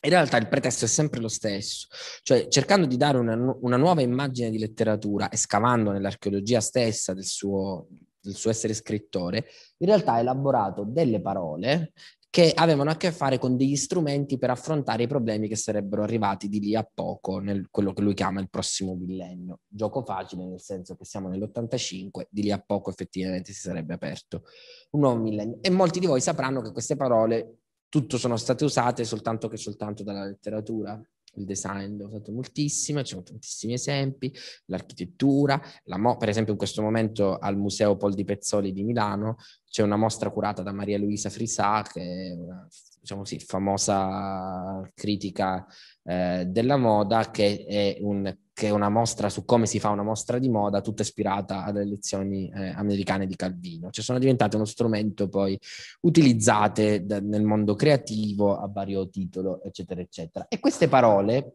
In realtà il pretesto è sempre lo stesso, cioè cercando di dare una, una nuova immagine di letteratura e scavando nell'archeologia stessa del suo, del suo essere scrittore, in realtà ha elaborato delle parole che avevano a che fare con degli strumenti per affrontare i problemi che sarebbero arrivati di lì a poco, nel quello che lui chiama il prossimo millennio. Gioco facile nel senso che siamo nell'85, di lì a poco effettivamente si sarebbe aperto un nuovo millennio. E molti di voi sapranno che queste parole tutto sono state usate soltanto che soltanto dalla letteratura, il design l'ho usato moltissimo, ci sono tantissimi esempi, l'architettura, la mo- per esempio in questo momento al Museo Pol di Pezzoli di Milano c'è una mostra curata da Maria Luisa Frisà, che è una diciamo così, famosa critica eh, della moda, che è un che è una mostra su come si fa una mostra di moda, tutta ispirata alle lezioni eh, americane di Calvino. Cioè sono diventate uno strumento poi utilizzate da, nel mondo creativo a vario titolo, eccetera, eccetera. E queste parole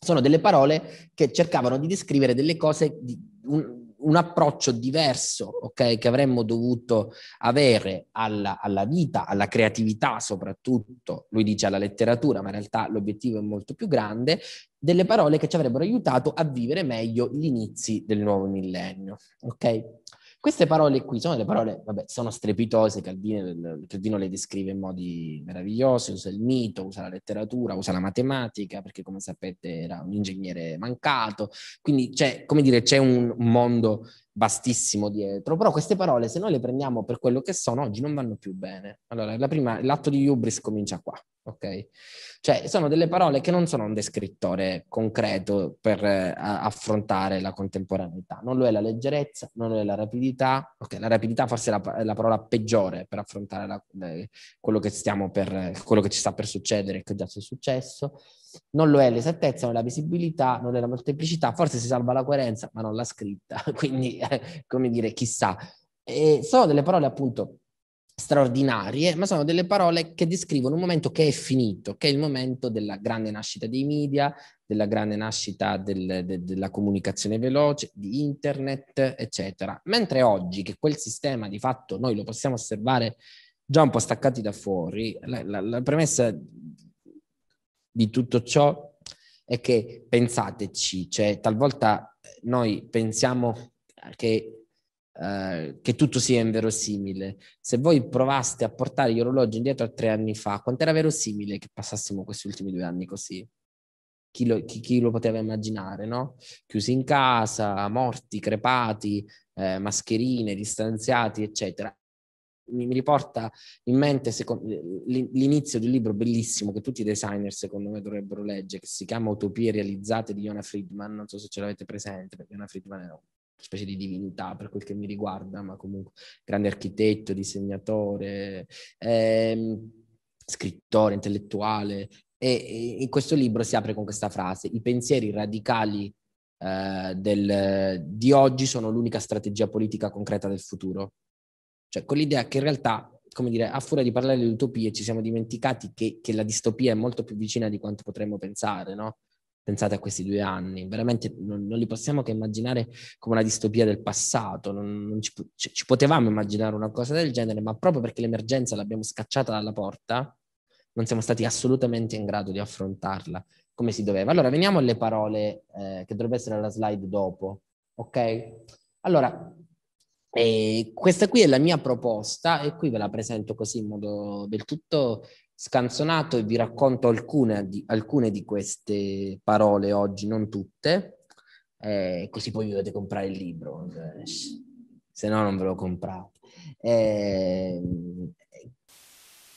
sono delle parole che cercavano di descrivere delle cose di, un, un approccio diverso okay, che avremmo dovuto avere alla, alla, vita, alla creatività soprattutto, lui dice alla letteratura, ma in realtà l'obiettivo è molto più grande, delle parole che ci avrebbero aiutato a vivere meglio gli inizi del nuovo millennio. Okay? Queste parole qui sono le parole, vabbè, sono strepitose, Caldino, Caldino le descrive in modi meravigliosi, usa il mito, usa la letteratura, usa la matematica, perché come sapete era un ingegnere mancato, quindi c'è, come dire, c'è un mondo vastissimo dietro, però queste parole se noi le prendiamo per quello che sono oggi non vanno più bene. Allora, la prima, l'atto di Ubris comincia qua ok? Cioè sono delle parole che non sono un descrittore concreto per eh, affrontare la contemporaneità, non lo è la leggerezza, non lo è la rapidità, ok? La rapidità forse è la, la parola peggiore per affrontare la, eh, quello, che stiamo per, eh, quello che ci sta per succedere e che già ci è successo, non lo è l'esattezza, non è la visibilità, non è la molteplicità, forse si salva la coerenza, ma non la scritta, quindi eh, come dire, chissà. E sono delle parole appunto straordinarie, ma sono delle parole che descrivono un momento che è finito, che è il momento della grande nascita dei media, della grande nascita del, de, della comunicazione veloce, di internet, eccetera. Mentre oggi, che quel sistema di fatto noi lo possiamo osservare già un po' staccati da fuori, la, la, la premessa di tutto ciò è che pensateci, cioè talvolta noi pensiamo che eh, che tutto sia inverosimile. Se voi provaste a portare gli orologi indietro a tre anni fa, quanto era verosimile che passassimo questi ultimi due anni così? Chi lo, chi, chi lo poteva immaginare, no? Chiusi in casa, morti, crepati, eh, mascherine, distanziati, eccetera mi, riporta in mente secondo, l'inizio di un libro bellissimo che tutti i designer secondo me dovrebbero leggere, che si chiama Utopie realizzate di Iona Friedman, non so se ce l'avete presente, perché Iona Friedman è un specie di divinità per quel che mi riguarda, ma comunque grande architetto, disegnatore, ehm, scrittore, intellettuale. E, e, in questo libro si apre con questa frase, i pensieri radicali eh, del, di oggi sono l'unica strategia politica concreta del futuro. Cioè con l'idea che in realtà, come dire, a furia di parlare di utopie ci siamo dimenticati che, che la distopia è molto più vicina di quanto potremmo pensare, no? Pensate a questi due anni, veramente non, non li possiamo che immaginare come una distopia del passato, non, non ci, ci, ci potevamo immaginare una cosa del genere, ma proprio perché l'emergenza l'abbiamo scacciata dalla porta, non siamo stati assolutamente in grado di affrontarla come si doveva. Allora, veniamo alle parole eh, che dovrebbe essere la slide dopo, ok? Allora, eh, questa qui è la mia proposta e qui ve la presento così in modo del tutto scanzonato e vi racconto alcune di, alcune di queste parole oggi, non tutte, eh, così poi vi dovete comprare il libro, se no non ve lo comprate. Eh,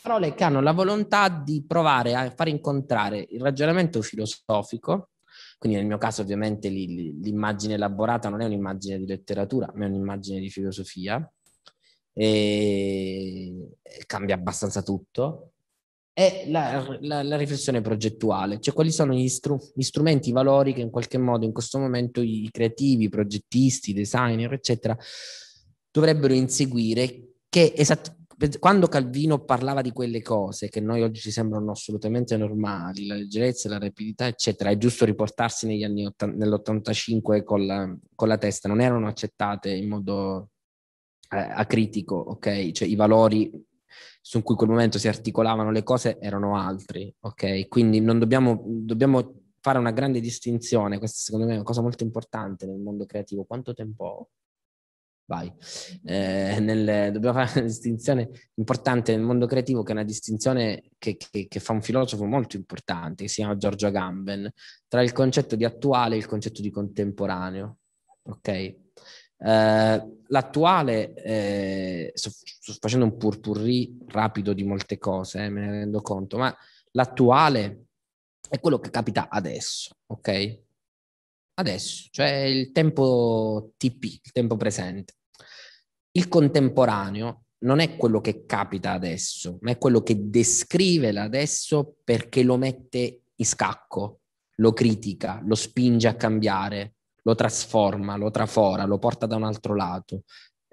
parole che hanno la volontà di provare a far incontrare il ragionamento filosofico, quindi nel mio caso ovviamente l'immagine elaborata non è un'immagine di letteratura, ma è un'immagine di filosofia, e cambia abbastanza tutto, è la, la, la riflessione progettuale, cioè quali sono gli, stru, gli, strumenti, i valori che in qualche modo in questo momento i creativi, i progettisti, i designer, eccetera, dovrebbero inseguire che esattamente quando Calvino parlava di quelle cose che noi oggi ci sembrano assolutamente normali, la leggerezza, la rapidità, eccetera, è giusto riportarsi negli anni 80, nell'85 con la, con la, testa, non erano accettate in modo eh, acritico, ok? Cioè i valori su cui in quel momento si articolavano le cose erano altri, ok? Quindi non dobbiamo, dobbiamo fare una grande distinzione, questa secondo me è una cosa molto importante nel mondo creativo, quanto tempo ho? Vai. Eh, nel, dobbiamo fare una distinzione importante nel mondo creativo, che è una distinzione che, che, che, fa un filosofo molto importante, che si chiama Giorgio Agamben, tra il concetto di attuale e il concetto di contemporaneo. Ok? Eh, l'attuale, eh, sto, facendo un purpurri rapido di molte cose, eh, me ne rendo conto, ma l'attuale è quello che capita adesso, ok? Adesso, cioè il tempo TP, il tempo presente. Il contemporaneo non è quello che capita adesso, ma è quello che descrive l'adesso perché lo mette in scacco, lo critica, lo spinge a cambiare, lo trasforma, lo trafora, lo porta da un altro lato.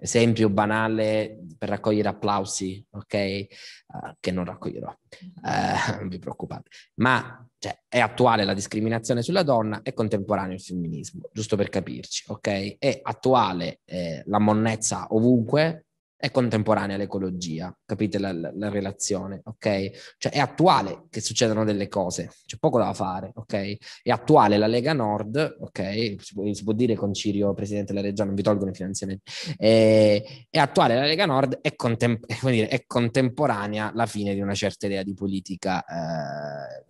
Esempio banale per raccogliere applausi, ok? Uh, che non raccoglierò, uh, eh, non vi preoccupate. Ma cioè, è attuale la discriminazione sulla donna, e contemporaneo il femminismo, giusto per capirci, ok? È attuale eh, la monnezza ovunque, è contemporanea all'ecologia, capite la, la, la, relazione, ok? Cioè è attuale che succedano delle cose, c'è poco da fare, ok? È attuale la Lega Nord, ok? Si può, si può dire con Cirio, presidente della Regione, non vi tolgono i finanziamenti, è, è attuale la Lega Nord, è, contem- dire, è, contemporanea la fine di una certa idea di politica eh,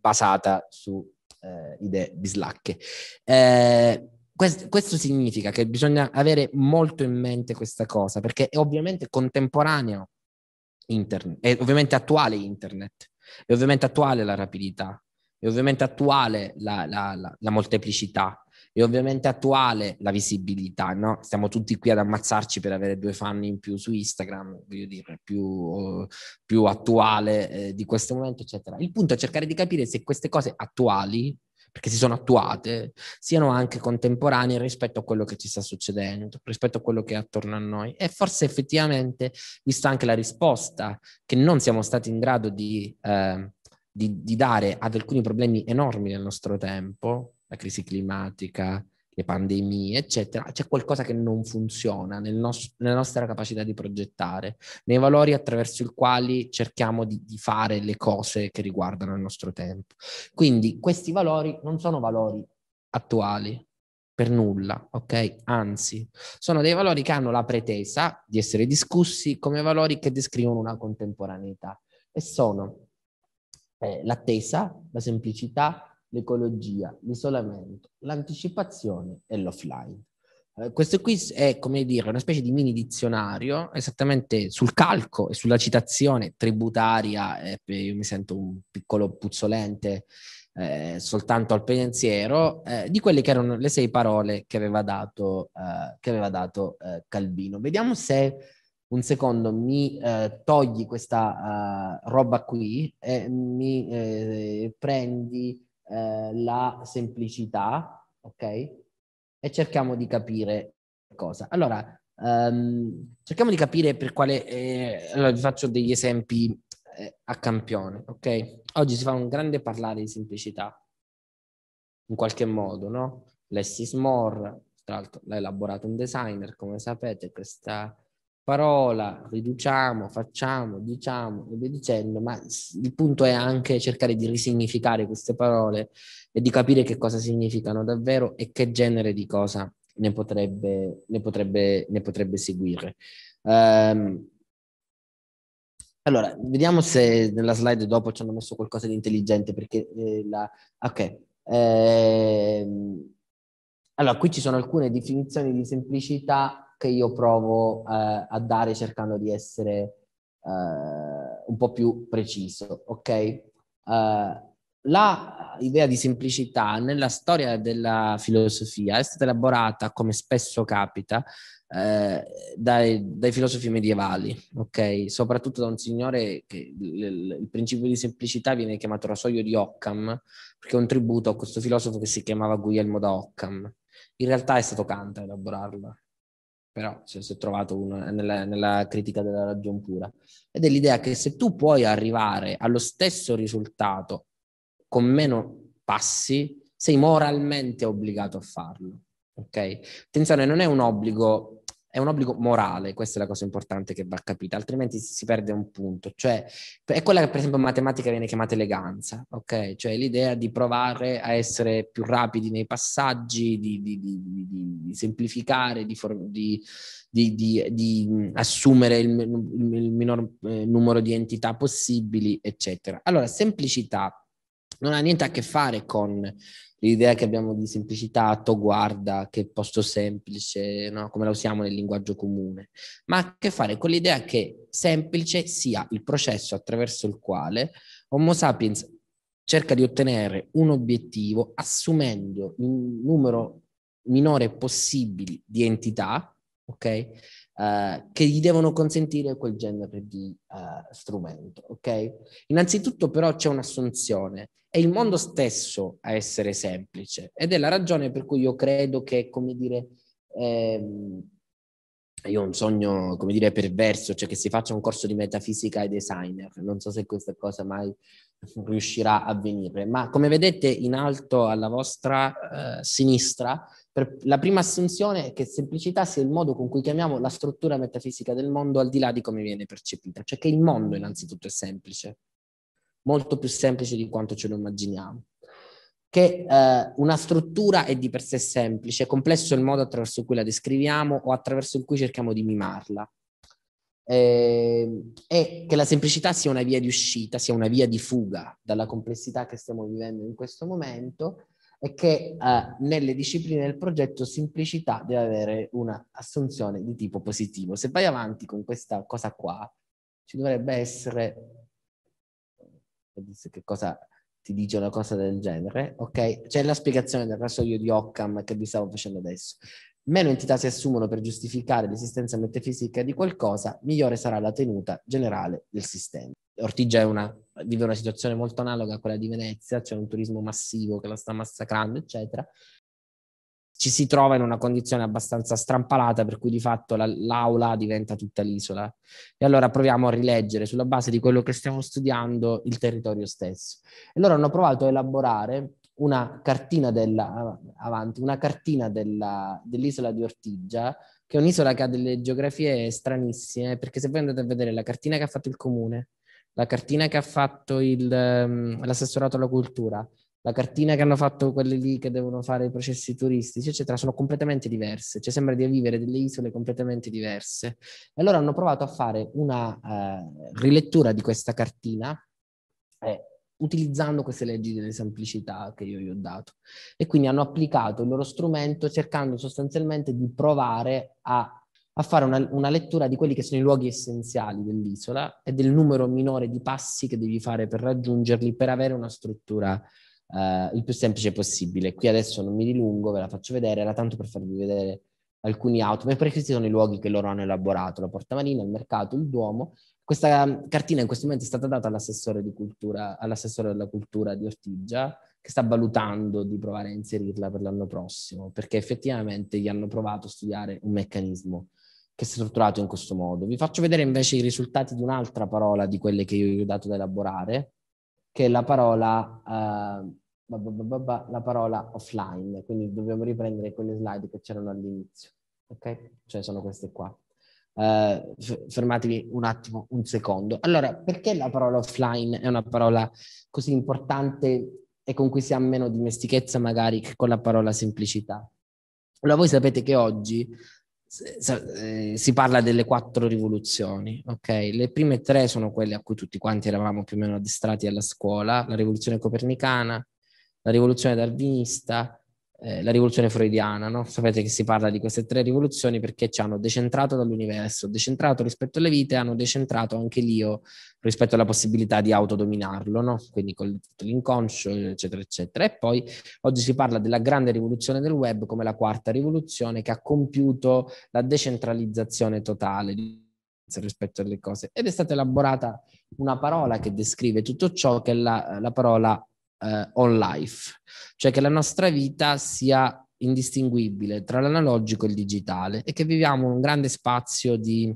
basata su eh, idee bislacche. Eh, questo significa che bisogna avere molto in mente questa cosa, perché è ovviamente contemporaneo internet, è ovviamente attuale internet, è ovviamente attuale la rapidità, è ovviamente attuale la, la, la, la molteplicità, è ovviamente attuale la visibilità, no? Stiamo tutti qui ad ammazzarci per avere due fan in più su Instagram, voglio dire, più, più attuale eh, di questo momento, eccetera. Il punto è cercare di capire se queste cose attuali perché si sono attuate, siano anche contemporanee rispetto a quello che ci sta succedendo, rispetto a quello che è attorno a noi. E forse effettivamente, vista anche la risposta che non siamo stati in grado di, eh, di, di dare ad alcuni problemi enormi nel nostro tempo, la crisi climatica, le pandemie, eccetera, c'è qualcosa che non funziona nel nos- nella nostra capacità di progettare, nei valori attraverso i quali cerchiamo di, di fare le cose che riguardano il nostro tempo. Quindi questi valori non sono valori attuali, per nulla, ok? Anzi, sono dei valori che hanno la pretesa di essere discussi come valori che descrivono una contemporaneità e sono eh, l'attesa, la semplicità, l'ecologia, l'isolamento, l'anticipazione e l'offline. Eh, questo qui è, come dire, una specie di mini dizionario esattamente sul calco e sulla citazione tributaria, eh, io mi sento un piccolo puzzolente eh, soltanto al pensiero, eh, di quelle che erano le sei parole che aveva dato, eh, che aveva dato eh, Calvino. Vediamo se un secondo, mi eh, togli questa uh, roba qui e mi eh, prendi eh, la semplicità, ok? E cerchiamo di capire cosa. Allora, um, cerchiamo di capire per quale... Eh, allora, vi faccio degli esempi eh, a campione, ok? Oggi si fa un grande parlare di semplicità, in qualche modo, no? Lessis is more, tra l'altro l'ha elaborato un designer, come sapete, questa parola, riduciamo, facciamo, diciamo e via dicendo, ma il punto è anche cercare di risignificare queste parole e di capire che cosa significano davvero e che genere di cosa ne potrebbe, ne potrebbe, ne potrebbe seguire. Um, allora, vediamo se nella slide dopo ci hanno messo qualcosa di intelligente, perché eh, la... Ok. Eh, allora, qui ci sono alcune definizioni di semplicità che io provo eh, a dare cercando di essere eh, un po' più preciso, ok? Uh, la idea di semplicità nella storia della filosofia è stata elaborata, come spesso capita, eh, dai, dai, filosofi medievali, ok? Soprattutto da un signore che il, il principio di semplicità viene chiamato rasoio di Occam, perché è un tributo a questo filosofo che si chiamava Guglielmo da Occam. In realtà è stato Kant a elaborarla, però cioè, si è trovato uno nella, nella, critica della ragion pura, ed è l'idea che se tu puoi arrivare allo stesso risultato con meno passi, sei moralmente obbligato a farlo. Ok? Attenzione, non è un obbligo è un obbligo morale, questa è la cosa importante che va capita, altrimenti si perde un punto. Cioè, è quella che per esempio in matematica viene chiamata eleganza, ok? Cioè l'idea di provare a essere più rapidi nei passaggi, di, di, di, di semplificare, di, assumere il, il minor eh, numero di entità possibili, eccetera. Allora, semplicità non ha niente a che fare con l'idea che abbiamo di semplicità, to guarda, che posto semplice, no? come la usiamo nel linguaggio comune, ma ha a che fare con l'idea che semplice sia il processo attraverso il quale Homo sapiens cerca di ottenere un obiettivo assumendo un numero minore possibile di entità, ok? Uh, che gli devono consentire quel genere di uh, strumento, ok? Innanzitutto però c'è un'assunzione è il mondo stesso a essere semplice ed è la ragione per cui io credo che, come dire, ehm, io ho un sogno, come dire, perverso, cioè che si faccia un corso di metafisica e designer. Non so se questa cosa mai riuscirà a avvenire, ma come vedete in alto alla vostra eh, sinistra, la prima assunzione è che semplicità sia il modo con cui chiamiamo la struttura metafisica del mondo al di là di come viene percepita, cioè che il mondo innanzitutto è semplice molto più semplice di quanto ce lo immaginiamo. Che eh, una struttura è di per sé semplice, complesso il modo attraverso cui la descriviamo o attraverso cui cerchiamo di mimarla. Eh, e che la semplicità sia una via di uscita, sia una via di fuga dalla complessità che stiamo vivendo in questo momento e che eh, nelle discipline del progetto semplicità deve avere un'assunzione di tipo positivo. Se vai avanti con questa cosa qua, ci dovrebbe essere che cosa ti dice una cosa del genere, ok? C'è la spiegazione del rasoio di Occam che vi stavo facendo adesso. Meno entità si assumono per giustificare l'esistenza metafisica di qualcosa, migliore sarà la tenuta generale del sistema. Ortigia una, vive una situazione molto analoga a quella di Venezia, c'è un turismo massivo che la sta massacrando, eccetera ci si trova in una condizione abbastanza strampalata per cui di fatto la, l'aula diventa tutta l'isola. E allora proviamo a rileggere sulla base di quello che stiamo studiando il territorio stesso. E loro hanno provato a elaborare una cartina, della, avanti, una cartina della, dell'isola di Ortigia, che è un'isola che ha delle geografie stranissime, perché se voi andate a vedere la cartina che ha fatto il comune, la cartina che ha fatto il, ehm, l'assessorato alla cultura, la cartina che hanno fatto quelli lì che devono fare i processi turistici, eccetera, sono completamente diverse. Cioè sembra di vivere delle isole completamente diverse. E allora hanno provato a fare una eh, rilettura di questa cartina eh, utilizzando queste leggi delle semplicità che io gli ho dato. E quindi hanno applicato il loro strumento cercando sostanzialmente di provare a a fare una, una, lettura di quelli che sono i luoghi essenziali dell'isola e del numero minore di passi che devi fare per raggiungerli per avere una struttura eh, il più semplice possibile. Qui adesso non mi dilungo, ve la faccio vedere, era tanto per farvi vedere alcuni auto, perché questi sono i luoghi che loro hanno elaborato, la Porta Marina, il mercato, il Duomo. Questa cartina in questo momento è stata data all'assessore, cultura, all'assessore della cultura di Ortigia, che sta valutando di provare a inserirla per l'anno prossimo, perché effettivamente gli hanno provato a studiare un meccanismo che è strutturato in questo modo. Vi faccio vedere invece i risultati di un'altra parola di quelle che io gli ho dato da elaborare, che è la parola, eh, la parola offline, quindi dobbiamo riprendere quelle slide che c'erano all'inizio, ok? Cioè sono queste qua. Eh, fermatevi un attimo, un secondo. Allora, perché la parola offline è una parola così importante e con cui si ha meno dimestichezza magari che con la parola semplicità? Allora, voi sapete che oggi eh, si parla delle quattro rivoluzioni, ok? Le prime tre sono quelle a cui tutti quanti eravamo più o meno addestrati alla scuola, la rivoluzione copernicana, la rivoluzione darwinista eh, la rivoluzione freudiana, no? sapete che si parla di queste tre rivoluzioni perché ci hanno decentrato dall'universo, decentrato rispetto alle vite, hanno decentrato anche l'io rispetto alla possibilità di autodominarlo, no? quindi con l'inconscio, eccetera, eccetera. E poi oggi si parla della grande rivoluzione del web come la quarta rivoluzione che ha compiuto la decentralizzazione totale rispetto alle cose ed è stata elaborata una parola che descrive tutto ciò che è la, la parola eh, on life, cioè che la nostra vita sia indistinguibile tra l'analogico e il digitale e che viviamo un grande spazio di,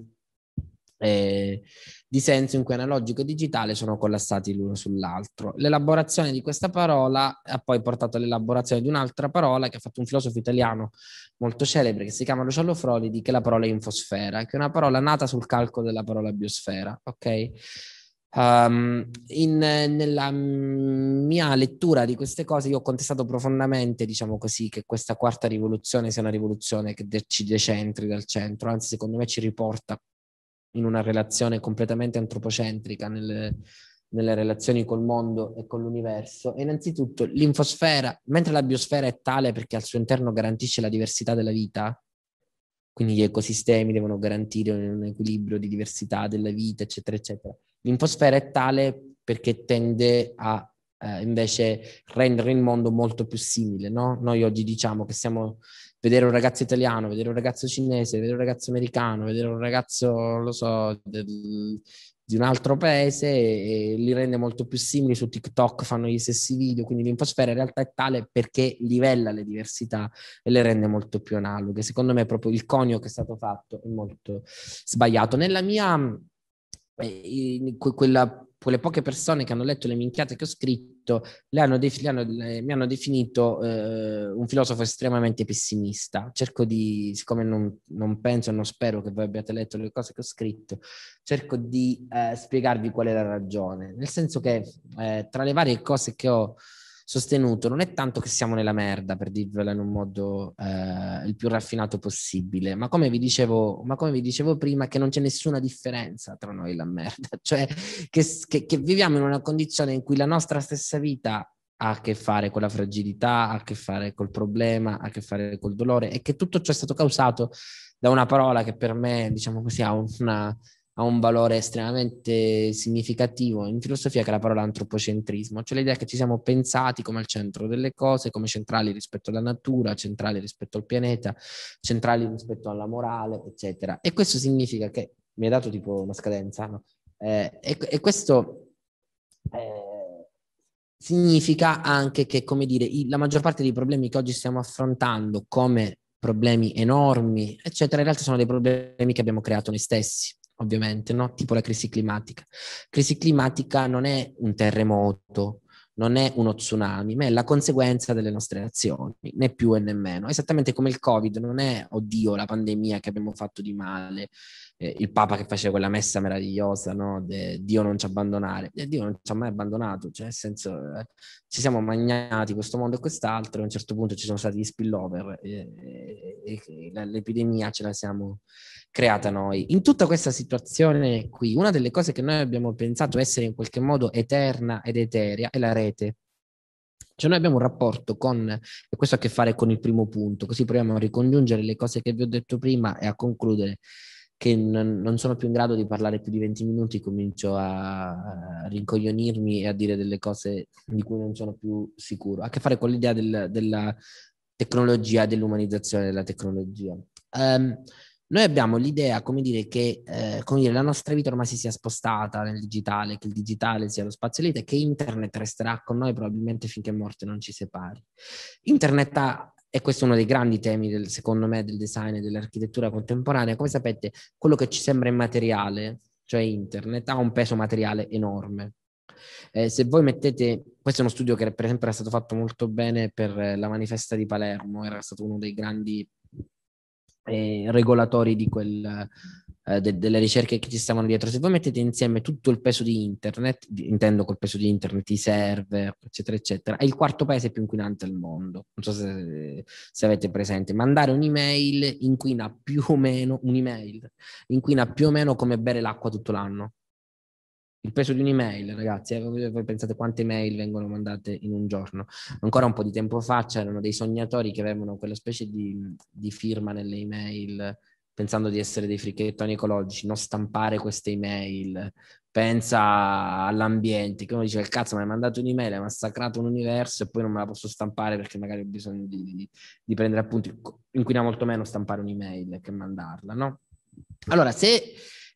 eh, di senso in cui analogico e digitale sono collassati l'uno sull'altro. L'elaborazione di questa parola ha poi portato all'elaborazione di un'altra parola che ha fatto un filosofo italiano molto celebre che si chiama Luciano Frolidi, che è la parola infosfera, che è una parola nata sul calco della parola biosfera, ok? Um, in, nella mia lettura di queste cose io ho contestato profondamente, diciamo così, che questa quarta rivoluzione sia una rivoluzione che de- ci decentri dal centro, anzi secondo me ci riporta in una relazione completamente antropocentrica nelle, nelle relazioni col mondo e con l'universo. E innanzitutto l'infosfera, mentre la biosfera è tale perché al suo interno garantisce la diversità della vita, quindi gli ecosistemi devono garantire un equilibrio di diversità della vita, eccetera, eccetera L'infosfera è tale perché tende a eh, invece rendere il mondo molto più simile, no? Noi oggi diciamo che siamo vedere un ragazzo italiano, vedere un ragazzo cinese, vedere un ragazzo americano, vedere un ragazzo, lo so, del, di un altro paese e, e li rende molto più simili su TikTok, fanno gli stessi video, quindi l'infosfera in realtà è tale perché livella le diversità e le rende molto più analoghe. Secondo me proprio il conio che è stato fatto è molto sbagliato. Nella mia eh, quella, quelle poche persone che hanno letto le minchiate che ho scritto hanno def- hanno, le, mi hanno definito eh, un filosofo estremamente pessimista. Cerco di, siccome non, non penso e non spero che voi abbiate letto le cose che ho scritto, cerco di eh, spiegarvi qual è la ragione. Nel senso che eh, tra le varie cose che ho sostenuto non è tanto che siamo nella merda, per dirvela in un modo eh, il più raffinato possibile, ma come, vi dicevo, ma come vi dicevo prima, che non c'è nessuna differenza tra noi e la merda, cioè che, che, che viviamo in una condizione in cui la nostra stessa vita ha a che fare con la fragilità, ha a che fare col problema, ha a che fare col dolore e che tutto ciò è stato causato da una parola che per me, diciamo così, ha una ha un valore estremamente significativo in filosofia che è la parola antropocentrismo, cioè l'idea che ci siamo pensati come al centro delle cose, come centrali rispetto alla natura, centrali rispetto al pianeta, centrali rispetto alla morale, eccetera. E questo significa che mi ha dato tipo una scadenza, no? eh, e, e, questo eh, significa anche che, come dire, i, la maggior parte dei problemi che oggi stiamo affrontando come problemi enormi, eccetera, in realtà sono dei problemi che abbiamo creato noi stessi ovviamente, no? tipo la crisi climatica. Crisi climatica non è un terremoto, non è uno tsunami, ma è la conseguenza delle nostre azioni, né più e né meno. Esattamente come il Covid, non è, oddio, la pandemia che abbiamo fatto di male, eh, il Papa che faceva quella messa meravigliosa, no? De, Dio non ci abbandonare. E Dio non ci ha mai abbandonato, cioè nel senso eh, ci siamo magnati questo mondo e quest'altro, a un certo punto ci sono stati gli spillover e, e, e l'epidemia ce la siamo creata noi. In tutta questa situazione qui, una delle cose che noi abbiamo pensato essere in qualche modo eterna ed eterea è la rete. Cioè noi abbiamo un rapporto con, e questo ha a che fare con il primo punto, così proviamo a ricongiungere le cose che vi ho detto prima e a concludere che non, sono più in grado di parlare più di 20 minuti, comincio a, rincoglionirmi e a dire delle cose di cui non sono più sicuro. Ha a che fare con l'idea del, della tecnologia, dell'umanizzazione della tecnologia. Um, noi abbiamo l'idea, come dire, che eh, come dire, la nostra vita ormai si sia spostata nel digitale, che il digitale sia lo spazio e che internet resterà con noi probabilmente finché morte non ci separi. Internet ha e questo è uno dei grandi temi, del, secondo me, del design e dell'architettura contemporanea. Come sapete, quello che ci sembra immateriale, cioè internet, ha un peso materiale enorme. Eh, se voi mettete, questo è uno studio che per esempio era stato fatto molto bene per eh, la manifesta di Palermo, era stato uno dei grandi eh, regolatori di quel, eh, de- delle ricerche che ci stavano dietro. Se voi mettete insieme tutto il peso di internet, intendo col peso di internet, i server, eccetera, eccetera, è il quarto paese più inquinante al mondo. Non so se, se avete presente. Mandare un'email inquina più o meno, un'email inquina più o meno come bere l'acqua tutto l'anno il peso di un'email, ragazzi, eh, voi pensate quante mail vengono mandate in un giorno. Ancora un po' di tempo fa c'erano dei sognatori che avevano quella specie di, di firma nelle email, pensando di essere dei fricchettoni ecologici, non stampare queste email, pensa all'ambiente, che uno dice, cazzo, mi hai mandato un'email, hai massacrato un universo e poi non me la posso stampare perché magari ho bisogno di, di, di prendere appunti, inquina molto meno stampare un'email che mandarla, no? Allora, se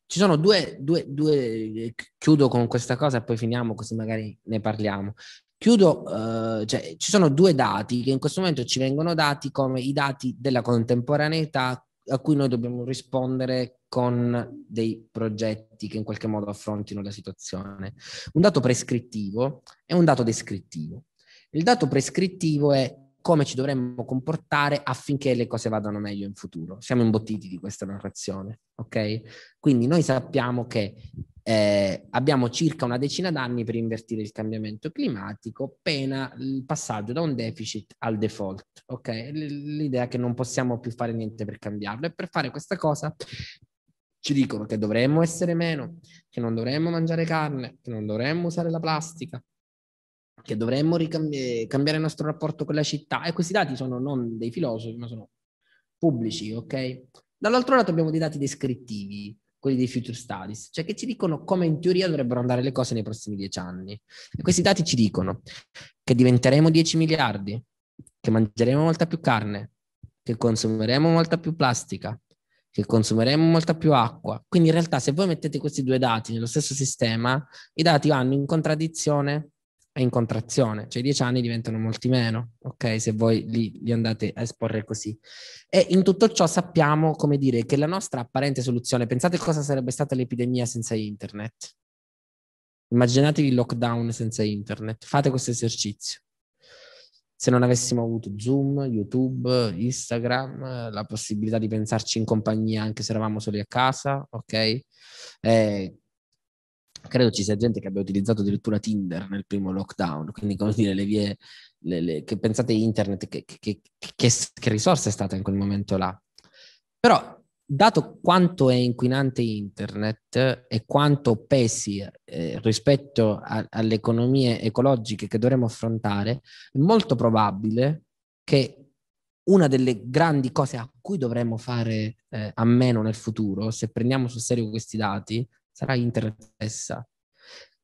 ci sono due, due, due, eh, chiudo con questa cosa e poi finiamo così magari ne parliamo. Chiudo, eh, cioè, ci sono due dati che in questo momento ci vengono dati come i dati della contemporaneità a cui noi dobbiamo rispondere con dei progetti che in qualche modo affrontino la situazione. Un dato prescrittivo e un dato descrittivo. Il dato prescrittivo è come ci dovremmo comportare affinché le cose vadano meglio in futuro. Siamo imbottiti di questa narrazione, ok? Quindi noi sappiamo che eh, abbiamo circa una decina d'anni per invertire il cambiamento climatico, pena il passaggio da un deficit al default, ok? l'idea che non possiamo più fare niente per cambiarlo e per fare questa cosa ci dicono che dovremmo essere meno, che non dovremmo mangiare carne, che non dovremmo usare la plastica, che dovremmo ricambi- cambiare il nostro rapporto con la città e questi dati sono non dei filosofi ma sono pubblici, ok? Dall'altro lato abbiamo dei dati descrittivi, quelli dei future studies, cioè che ci dicono come in teoria dovrebbero andare le cose nei prossimi dieci anni. E questi dati ci dicono che diventeremo 10 miliardi, che mangeremo molta più carne, che consumeremo molta più plastica, che consumeremo molta più acqua. Quindi in realtà se voi mettete questi due dati nello stesso sistema, i dati vanno in contraddizione è in contrazione, cioè i dieci anni diventano molti meno, ok? Se voi li, li, andate a esporre così. E in tutto ciò sappiamo, come dire, che la nostra apparente soluzione, pensate cosa sarebbe stata l'epidemia senza internet. Immaginatevi il lockdown senza internet, fate questo esercizio. Se non avessimo avuto Zoom, YouTube, Instagram, la possibilità di pensarci in compagnia anche se eravamo soli a casa, ok? Eh, credo ci sia gente che abbia utilizzato addirittura Tinder nel primo lockdown, quindi come dire le vie, le, le, che pensate internet, che, che, che, che, risorsa è stata in quel momento là. Però dato quanto è inquinante internet e quanto pesi eh, rispetto a, alle economie ecologiche che dovremo affrontare, è molto probabile che una delle grandi cose a cui dovremmo fare eh, a meno nel futuro, se prendiamo sul serio questi dati, sarai interessa.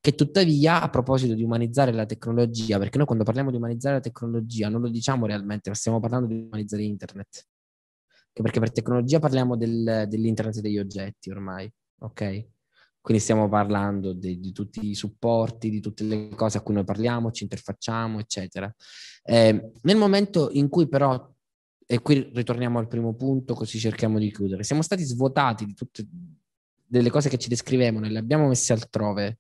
Che tuttavia, a proposito di umanizzare la tecnologia, perché noi quando parliamo di umanizzare la tecnologia non lo diciamo realmente, ma stiamo parlando di umanizzare internet. Che perché per tecnologia parliamo del, dell'internet degli oggetti ormai, ok? Quindi stiamo parlando di, di, tutti i supporti, di tutte le cose a cui noi parliamo, ci interfacciamo, eccetera. Eh, nel momento in cui però, e qui ritorniamo al primo punto, così cerchiamo di chiudere, siamo stati svuotati di tutte delle cose che ci descrivevano e le abbiamo messe altrove,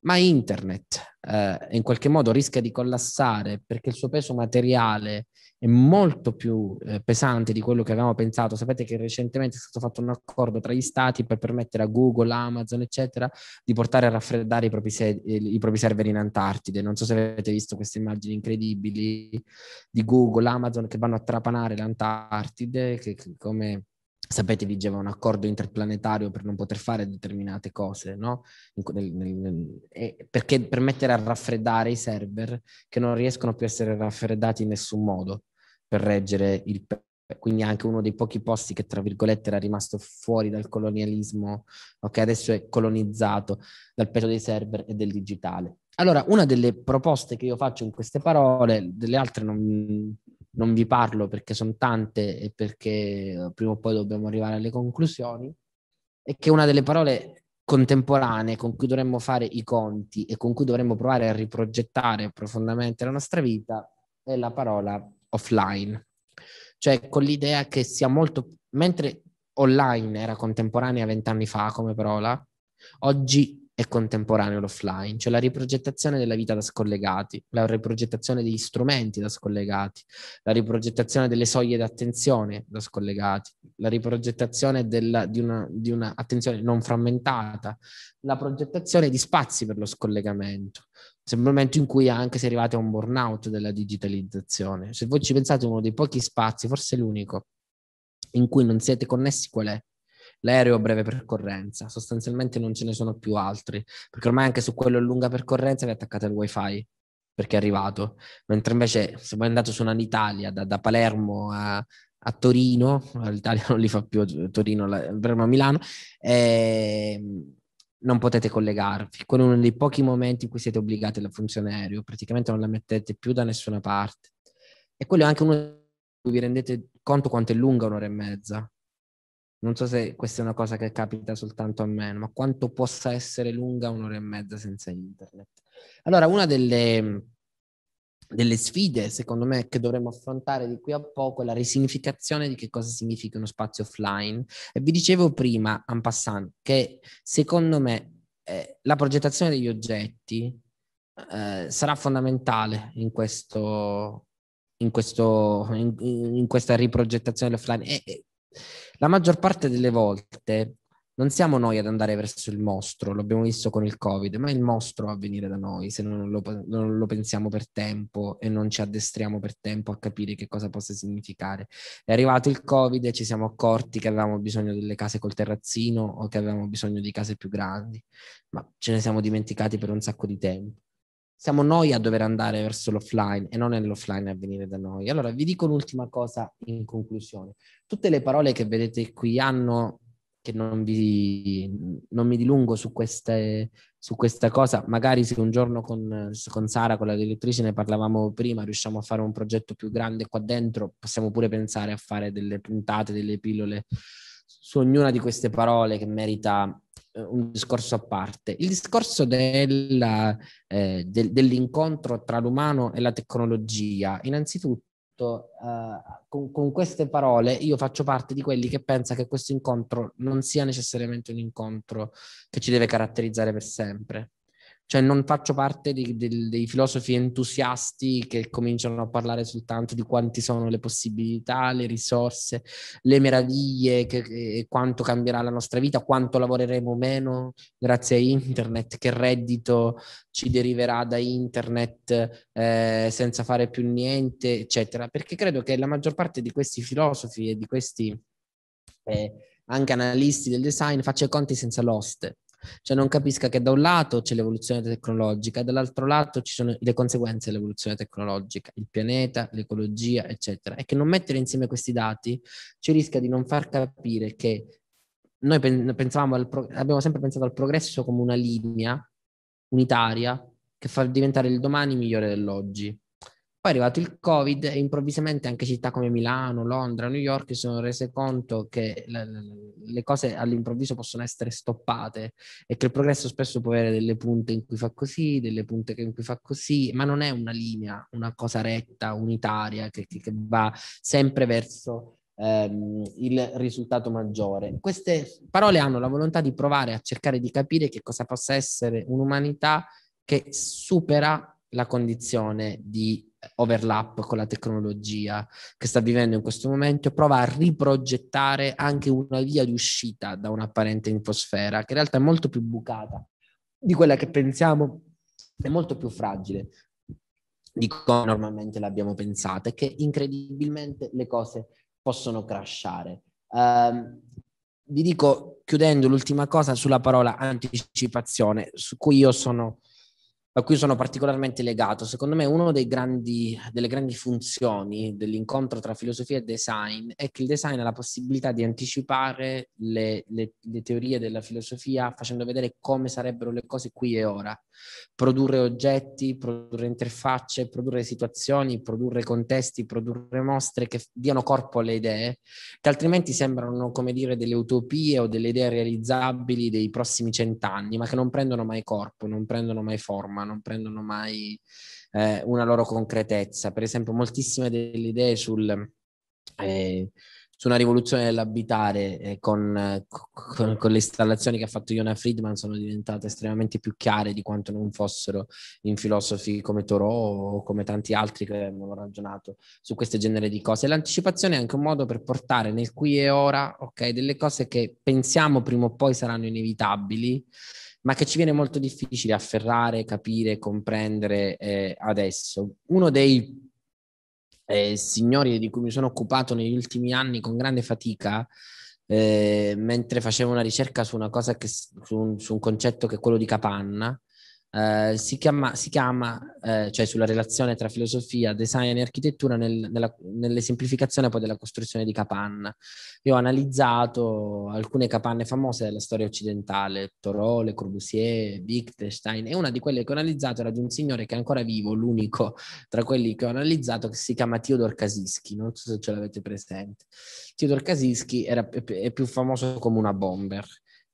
ma internet eh, in qualche modo rischia di collassare perché il suo peso materiale è molto più eh, pesante di quello che avevamo pensato. Sapete che recentemente è stato fatto un accordo tra gli stati per permettere a Google, Amazon, eccetera, di portare a raffreddare i propri, se- eh, i propri server in Antartide. Non so se avete visto queste immagini incredibili di Google, Amazon che vanno a trapanare l'Antartide, che, che come sapete vigeva un accordo interplanetario per non poter fare determinate cose, no? nel, nel, nel, perché permettere a raffreddare i server che non riescono più a essere raffreddati in nessun modo per reggere il quindi anche uno dei pochi posti che tra virgolette era rimasto fuori dal colonialismo, ok, adesso è colonizzato dal peso dei server e del digitale. Allora, una delle proposte che io faccio in queste parole, delle altre non, non vi parlo perché sono tante e perché eh, prima o poi dobbiamo arrivare alle conclusioni, è che una delle parole contemporanee con cui dovremmo fare i conti e con cui dovremmo provare a riprogettare profondamente la nostra vita è la parola offline, cioè con l'idea che sia molto, mentre online era contemporanea vent'anni fa come parola, oggi è contemporaneo all'offline, cioè la riprogettazione della vita da scollegati, la riprogettazione degli strumenti da scollegati, la riprogettazione delle soglie d'attenzione da scollegati, la riprogettazione della, di, una, di una attenzione non frammentata, la progettazione di spazi per lo scollegamento. Sembra un momento in cui anche si è arrivati a un burnout della digitalizzazione. Se voi ci pensate, uno dei pochi spazi, forse l'unico, in cui non siete connessi, qual è? l'aereo a breve percorrenza. Sostanzialmente non ce ne sono più altri, perché ormai anche su quello a lunga percorrenza vi attaccate al wifi perché è arrivato, mentre invece se voi andate su un'Italia da, da Palermo a, a, Torino, l'Italia non li fa più Torino, la, Palermo a Milano, eh, non potete collegarvi. Quello è uno dei pochi momenti in cui siete obbligati alla funzione aereo, praticamente non la mettete più da nessuna parte. E quello è anche uno di cui vi rendete conto quanto è lunga un'ora e mezza. Non so se questa è una cosa che capita soltanto a me, ma quanto possa essere lunga un'ora e mezza senza internet. Allora, una delle, delle sfide, secondo me, che dovremmo affrontare di qui a poco è la risignificazione di che cosa significa uno spazio offline. E vi dicevo prima, en passant, che secondo me eh, la progettazione degli oggetti eh, sarà fondamentale in questo, in, questo, in, in, questa riprogettazione dell'offline. E, la maggior parte delle volte non siamo noi ad andare verso il mostro, l'abbiamo visto con il Covid, ma è il mostro a venire da noi se non lo, non lo, pensiamo per tempo e non ci addestriamo per tempo a capire che cosa possa significare. È arrivato il Covid e ci siamo accorti che avevamo bisogno delle case col terrazzino o che avevamo bisogno di case più grandi, ma ce ne siamo dimenticati per un sacco di tempo siamo noi a dover andare verso l'offline e non è l'offline a venire da noi. Allora vi dico un'ultima cosa in conclusione. Tutte le parole che vedete qui hanno, che non, vi, non mi dilungo su, queste, su questa cosa, magari se un giorno con, con Sara, con la direttrice, ne parlavamo prima, riusciamo a fare un progetto più grande qua dentro, possiamo pure pensare a fare delle puntate, delle pillole su ognuna di queste parole che merita eh, un discorso a parte. Il discorso della, eh, del, dell'incontro tra l'umano e la tecnologia, innanzitutto Uh, con, con, queste parole io faccio parte di quelli che pensa che questo incontro non sia necessariamente un incontro che ci deve caratterizzare per sempre cioè non faccio parte di, di, dei filosofi entusiasti che cominciano a parlare soltanto di quanti sono le possibilità, le risorse, le meraviglie, che, che, quanto cambierà la nostra vita, quanto lavoreremo meno grazie a internet, che reddito ci deriverà da internet eh, senza fare più niente, eccetera. Perché credo che la maggior parte di questi filosofi e di questi eh, anche analisti del design faccia i conti senza l'oste cioè non capisca che da un lato c'è l'evoluzione tecnologica e dall'altro lato ci sono le conseguenze dell'evoluzione tecnologica, il pianeta, l'ecologia, eccetera. E che non mettere insieme questi dati ci rischia di non far capire che noi prog- abbiamo sempre pensato al progresso come una linea unitaria che fa diventare il domani migliore dell'oggi. Poi è arrivato il Covid e improvvisamente anche città come Milano, Londra, New York si sono rese conto che le cose all'improvviso possono essere stoppate e che il progresso spesso può avere delle punte in cui fa così, delle punte in cui fa così, ma non è una linea, una cosa retta, unitaria, che, che va sempre verso ehm, il risultato maggiore. Queste parole hanno la volontà di provare a cercare di capire che cosa possa essere un'umanità che supera la condizione di overlap con la tecnologia che sta vivendo in questo momento, prova a riprogettare anche una via di uscita da un'apparente infosfera, che in realtà è molto più bucata di quella che pensiamo, è molto più fragile di come normalmente l'abbiamo pensata e che incredibilmente le cose possono crashare. Um, vi dico, chiudendo l'ultima cosa sulla parola anticipazione, su cui io sono a cui sono particolarmente legato. Secondo me una delle grandi funzioni dell'incontro tra filosofia e design è che il design ha la possibilità di anticipare le, le, le teorie della filosofia facendo vedere come sarebbero le cose qui e ora. Produrre oggetti, produrre interfacce, produrre situazioni, produrre contesti, produrre mostre che diano corpo alle idee, che altrimenti sembrano come dire delle utopie o delle idee realizzabili dei prossimi cent'anni, ma che non prendono mai corpo, non prendono mai forma non prendono mai eh, una loro concretezza. Per esempio, moltissime delle idee sul, eh, su una rivoluzione dell'abitare eh, con, con, con, le installazioni che ha fatto Iona Friedman sono diventate estremamente più chiare di quanto non fossero in filosofi come Thoreau o come tanti altri che avevano ragionato su questo genere di cose. L'anticipazione è anche un modo per portare nel qui e ora okay, delle cose che pensiamo prima o poi saranno inevitabili ma che ci viene molto difficile afferrare, capire, comprendere eh, adesso. Uno dei eh, signori di cui mi sono occupato negli ultimi anni con grande fatica, eh, mentre facevo una ricerca su una cosa che, su un, su un concetto che è quello di capanna, eh, si chiama, si chiama eh, cioè sulla relazione tra filosofia, design e architettura nel, nella, nell'esemplificazione poi della costruzione di capanna. Io ho analizzato alcune capanne famose della storia occidentale, Torò, Corbusier, Wittgenstein, e una di quelle che ho analizzato era di un signore che è ancora vivo, l'unico tra quelli che ho analizzato, che si chiama Theodor Kaczynski, non so se ce l'avete presente. Theodor Kaczynski è più famoso come una bomber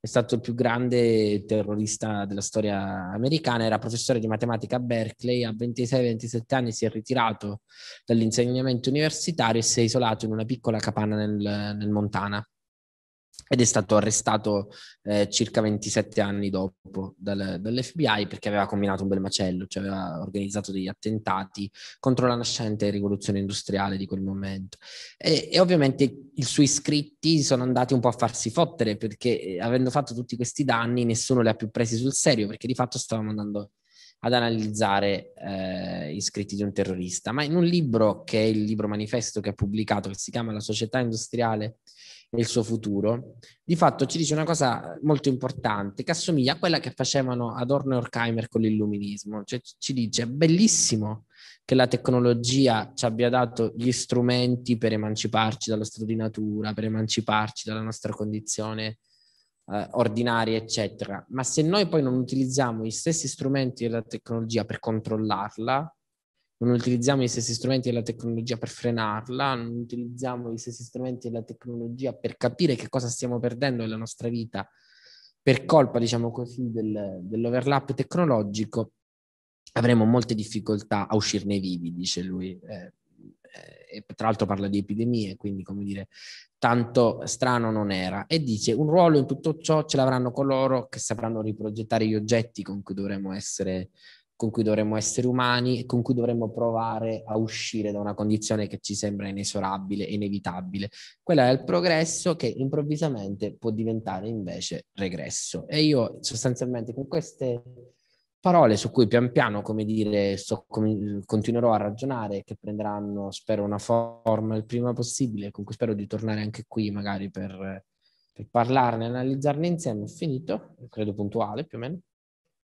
è stato il più grande terrorista della storia americana, era professore di matematica a Berkeley, a 26-27 anni si è ritirato dall'insegnamento universitario e si è isolato in una piccola capanna nel, nel Montana ed è stato arrestato eh, circa 27 anni dopo dal, dall'FBI perché aveva combinato un bel macello, cioè aveva organizzato degli attentati contro la nascente rivoluzione industriale di quel momento. E, e ovviamente i suoi iscritti sono andati un po' a farsi fottere perché eh, avendo fatto tutti questi danni nessuno li ha più presi sul serio perché di fatto stavamo andando ad analizzare eh, i scritti di un terrorista. Ma in un libro che è il libro manifesto che ha pubblicato, che si chiama La società industriale il suo futuro, di fatto ci dice una cosa molto importante che assomiglia a quella che facevano Adorno e Horkheimer con l'illuminismo, cioè ci dice è bellissimo che la tecnologia ci abbia dato gli strumenti per emanciparci dallo stato di natura, per emanciparci dalla nostra condizione eh, ordinaria, eccetera, ma se noi poi non utilizziamo gli stessi strumenti della tecnologia per controllarla, non utilizziamo gli stessi strumenti della tecnologia per frenarla, non utilizziamo gli stessi strumenti della tecnologia per capire che cosa stiamo perdendo nella nostra vita per colpa, diciamo così, del, dell'overlap tecnologico, avremo molte difficoltà a uscirne vivi, dice lui. Eh, eh, tra l'altro parla di epidemie, quindi come dire, tanto strano non era. E dice, un ruolo in tutto ciò ce l'avranno coloro che sapranno riprogettare gli oggetti con cui dovremo essere con cui dovremmo essere umani e con cui dovremmo provare a uscire da una condizione che ci sembra inesorabile, inevitabile. Quella è il progresso che improvvisamente può diventare invece regresso. E io sostanzialmente con queste parole su cui pian piano, come dire, sto, com- continuerò a ragionare, che prenderanno, spero, una forma il prima possibile, con cui spero di tornare anche qui magari per, per parlarne, analizzarne insieme. Ho finito, credo puntuale più o meno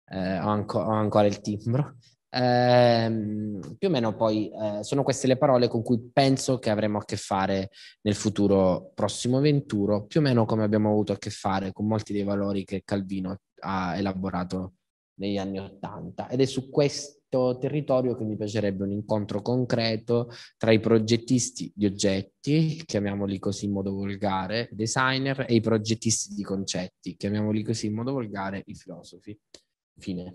eh, ho, anco, ho, ancora il timbro. Eh, più o meno poi eh, sono queste le parole con cui penso che avremo a che fare nel futuro prossimo venturo, più o meno come abbiamo avuto a che fare con molti dei valori che Calvino ha elaborato negli anni Ottanta. Ed è su questo territorio che mi piacerebbe un incontro concreto tra i progettisti di oggetti, chiamiamoli così in modo volgare, designer, e i progettisti di concetti, chiamiamoli così in modo volgare, i filosofi. Fine.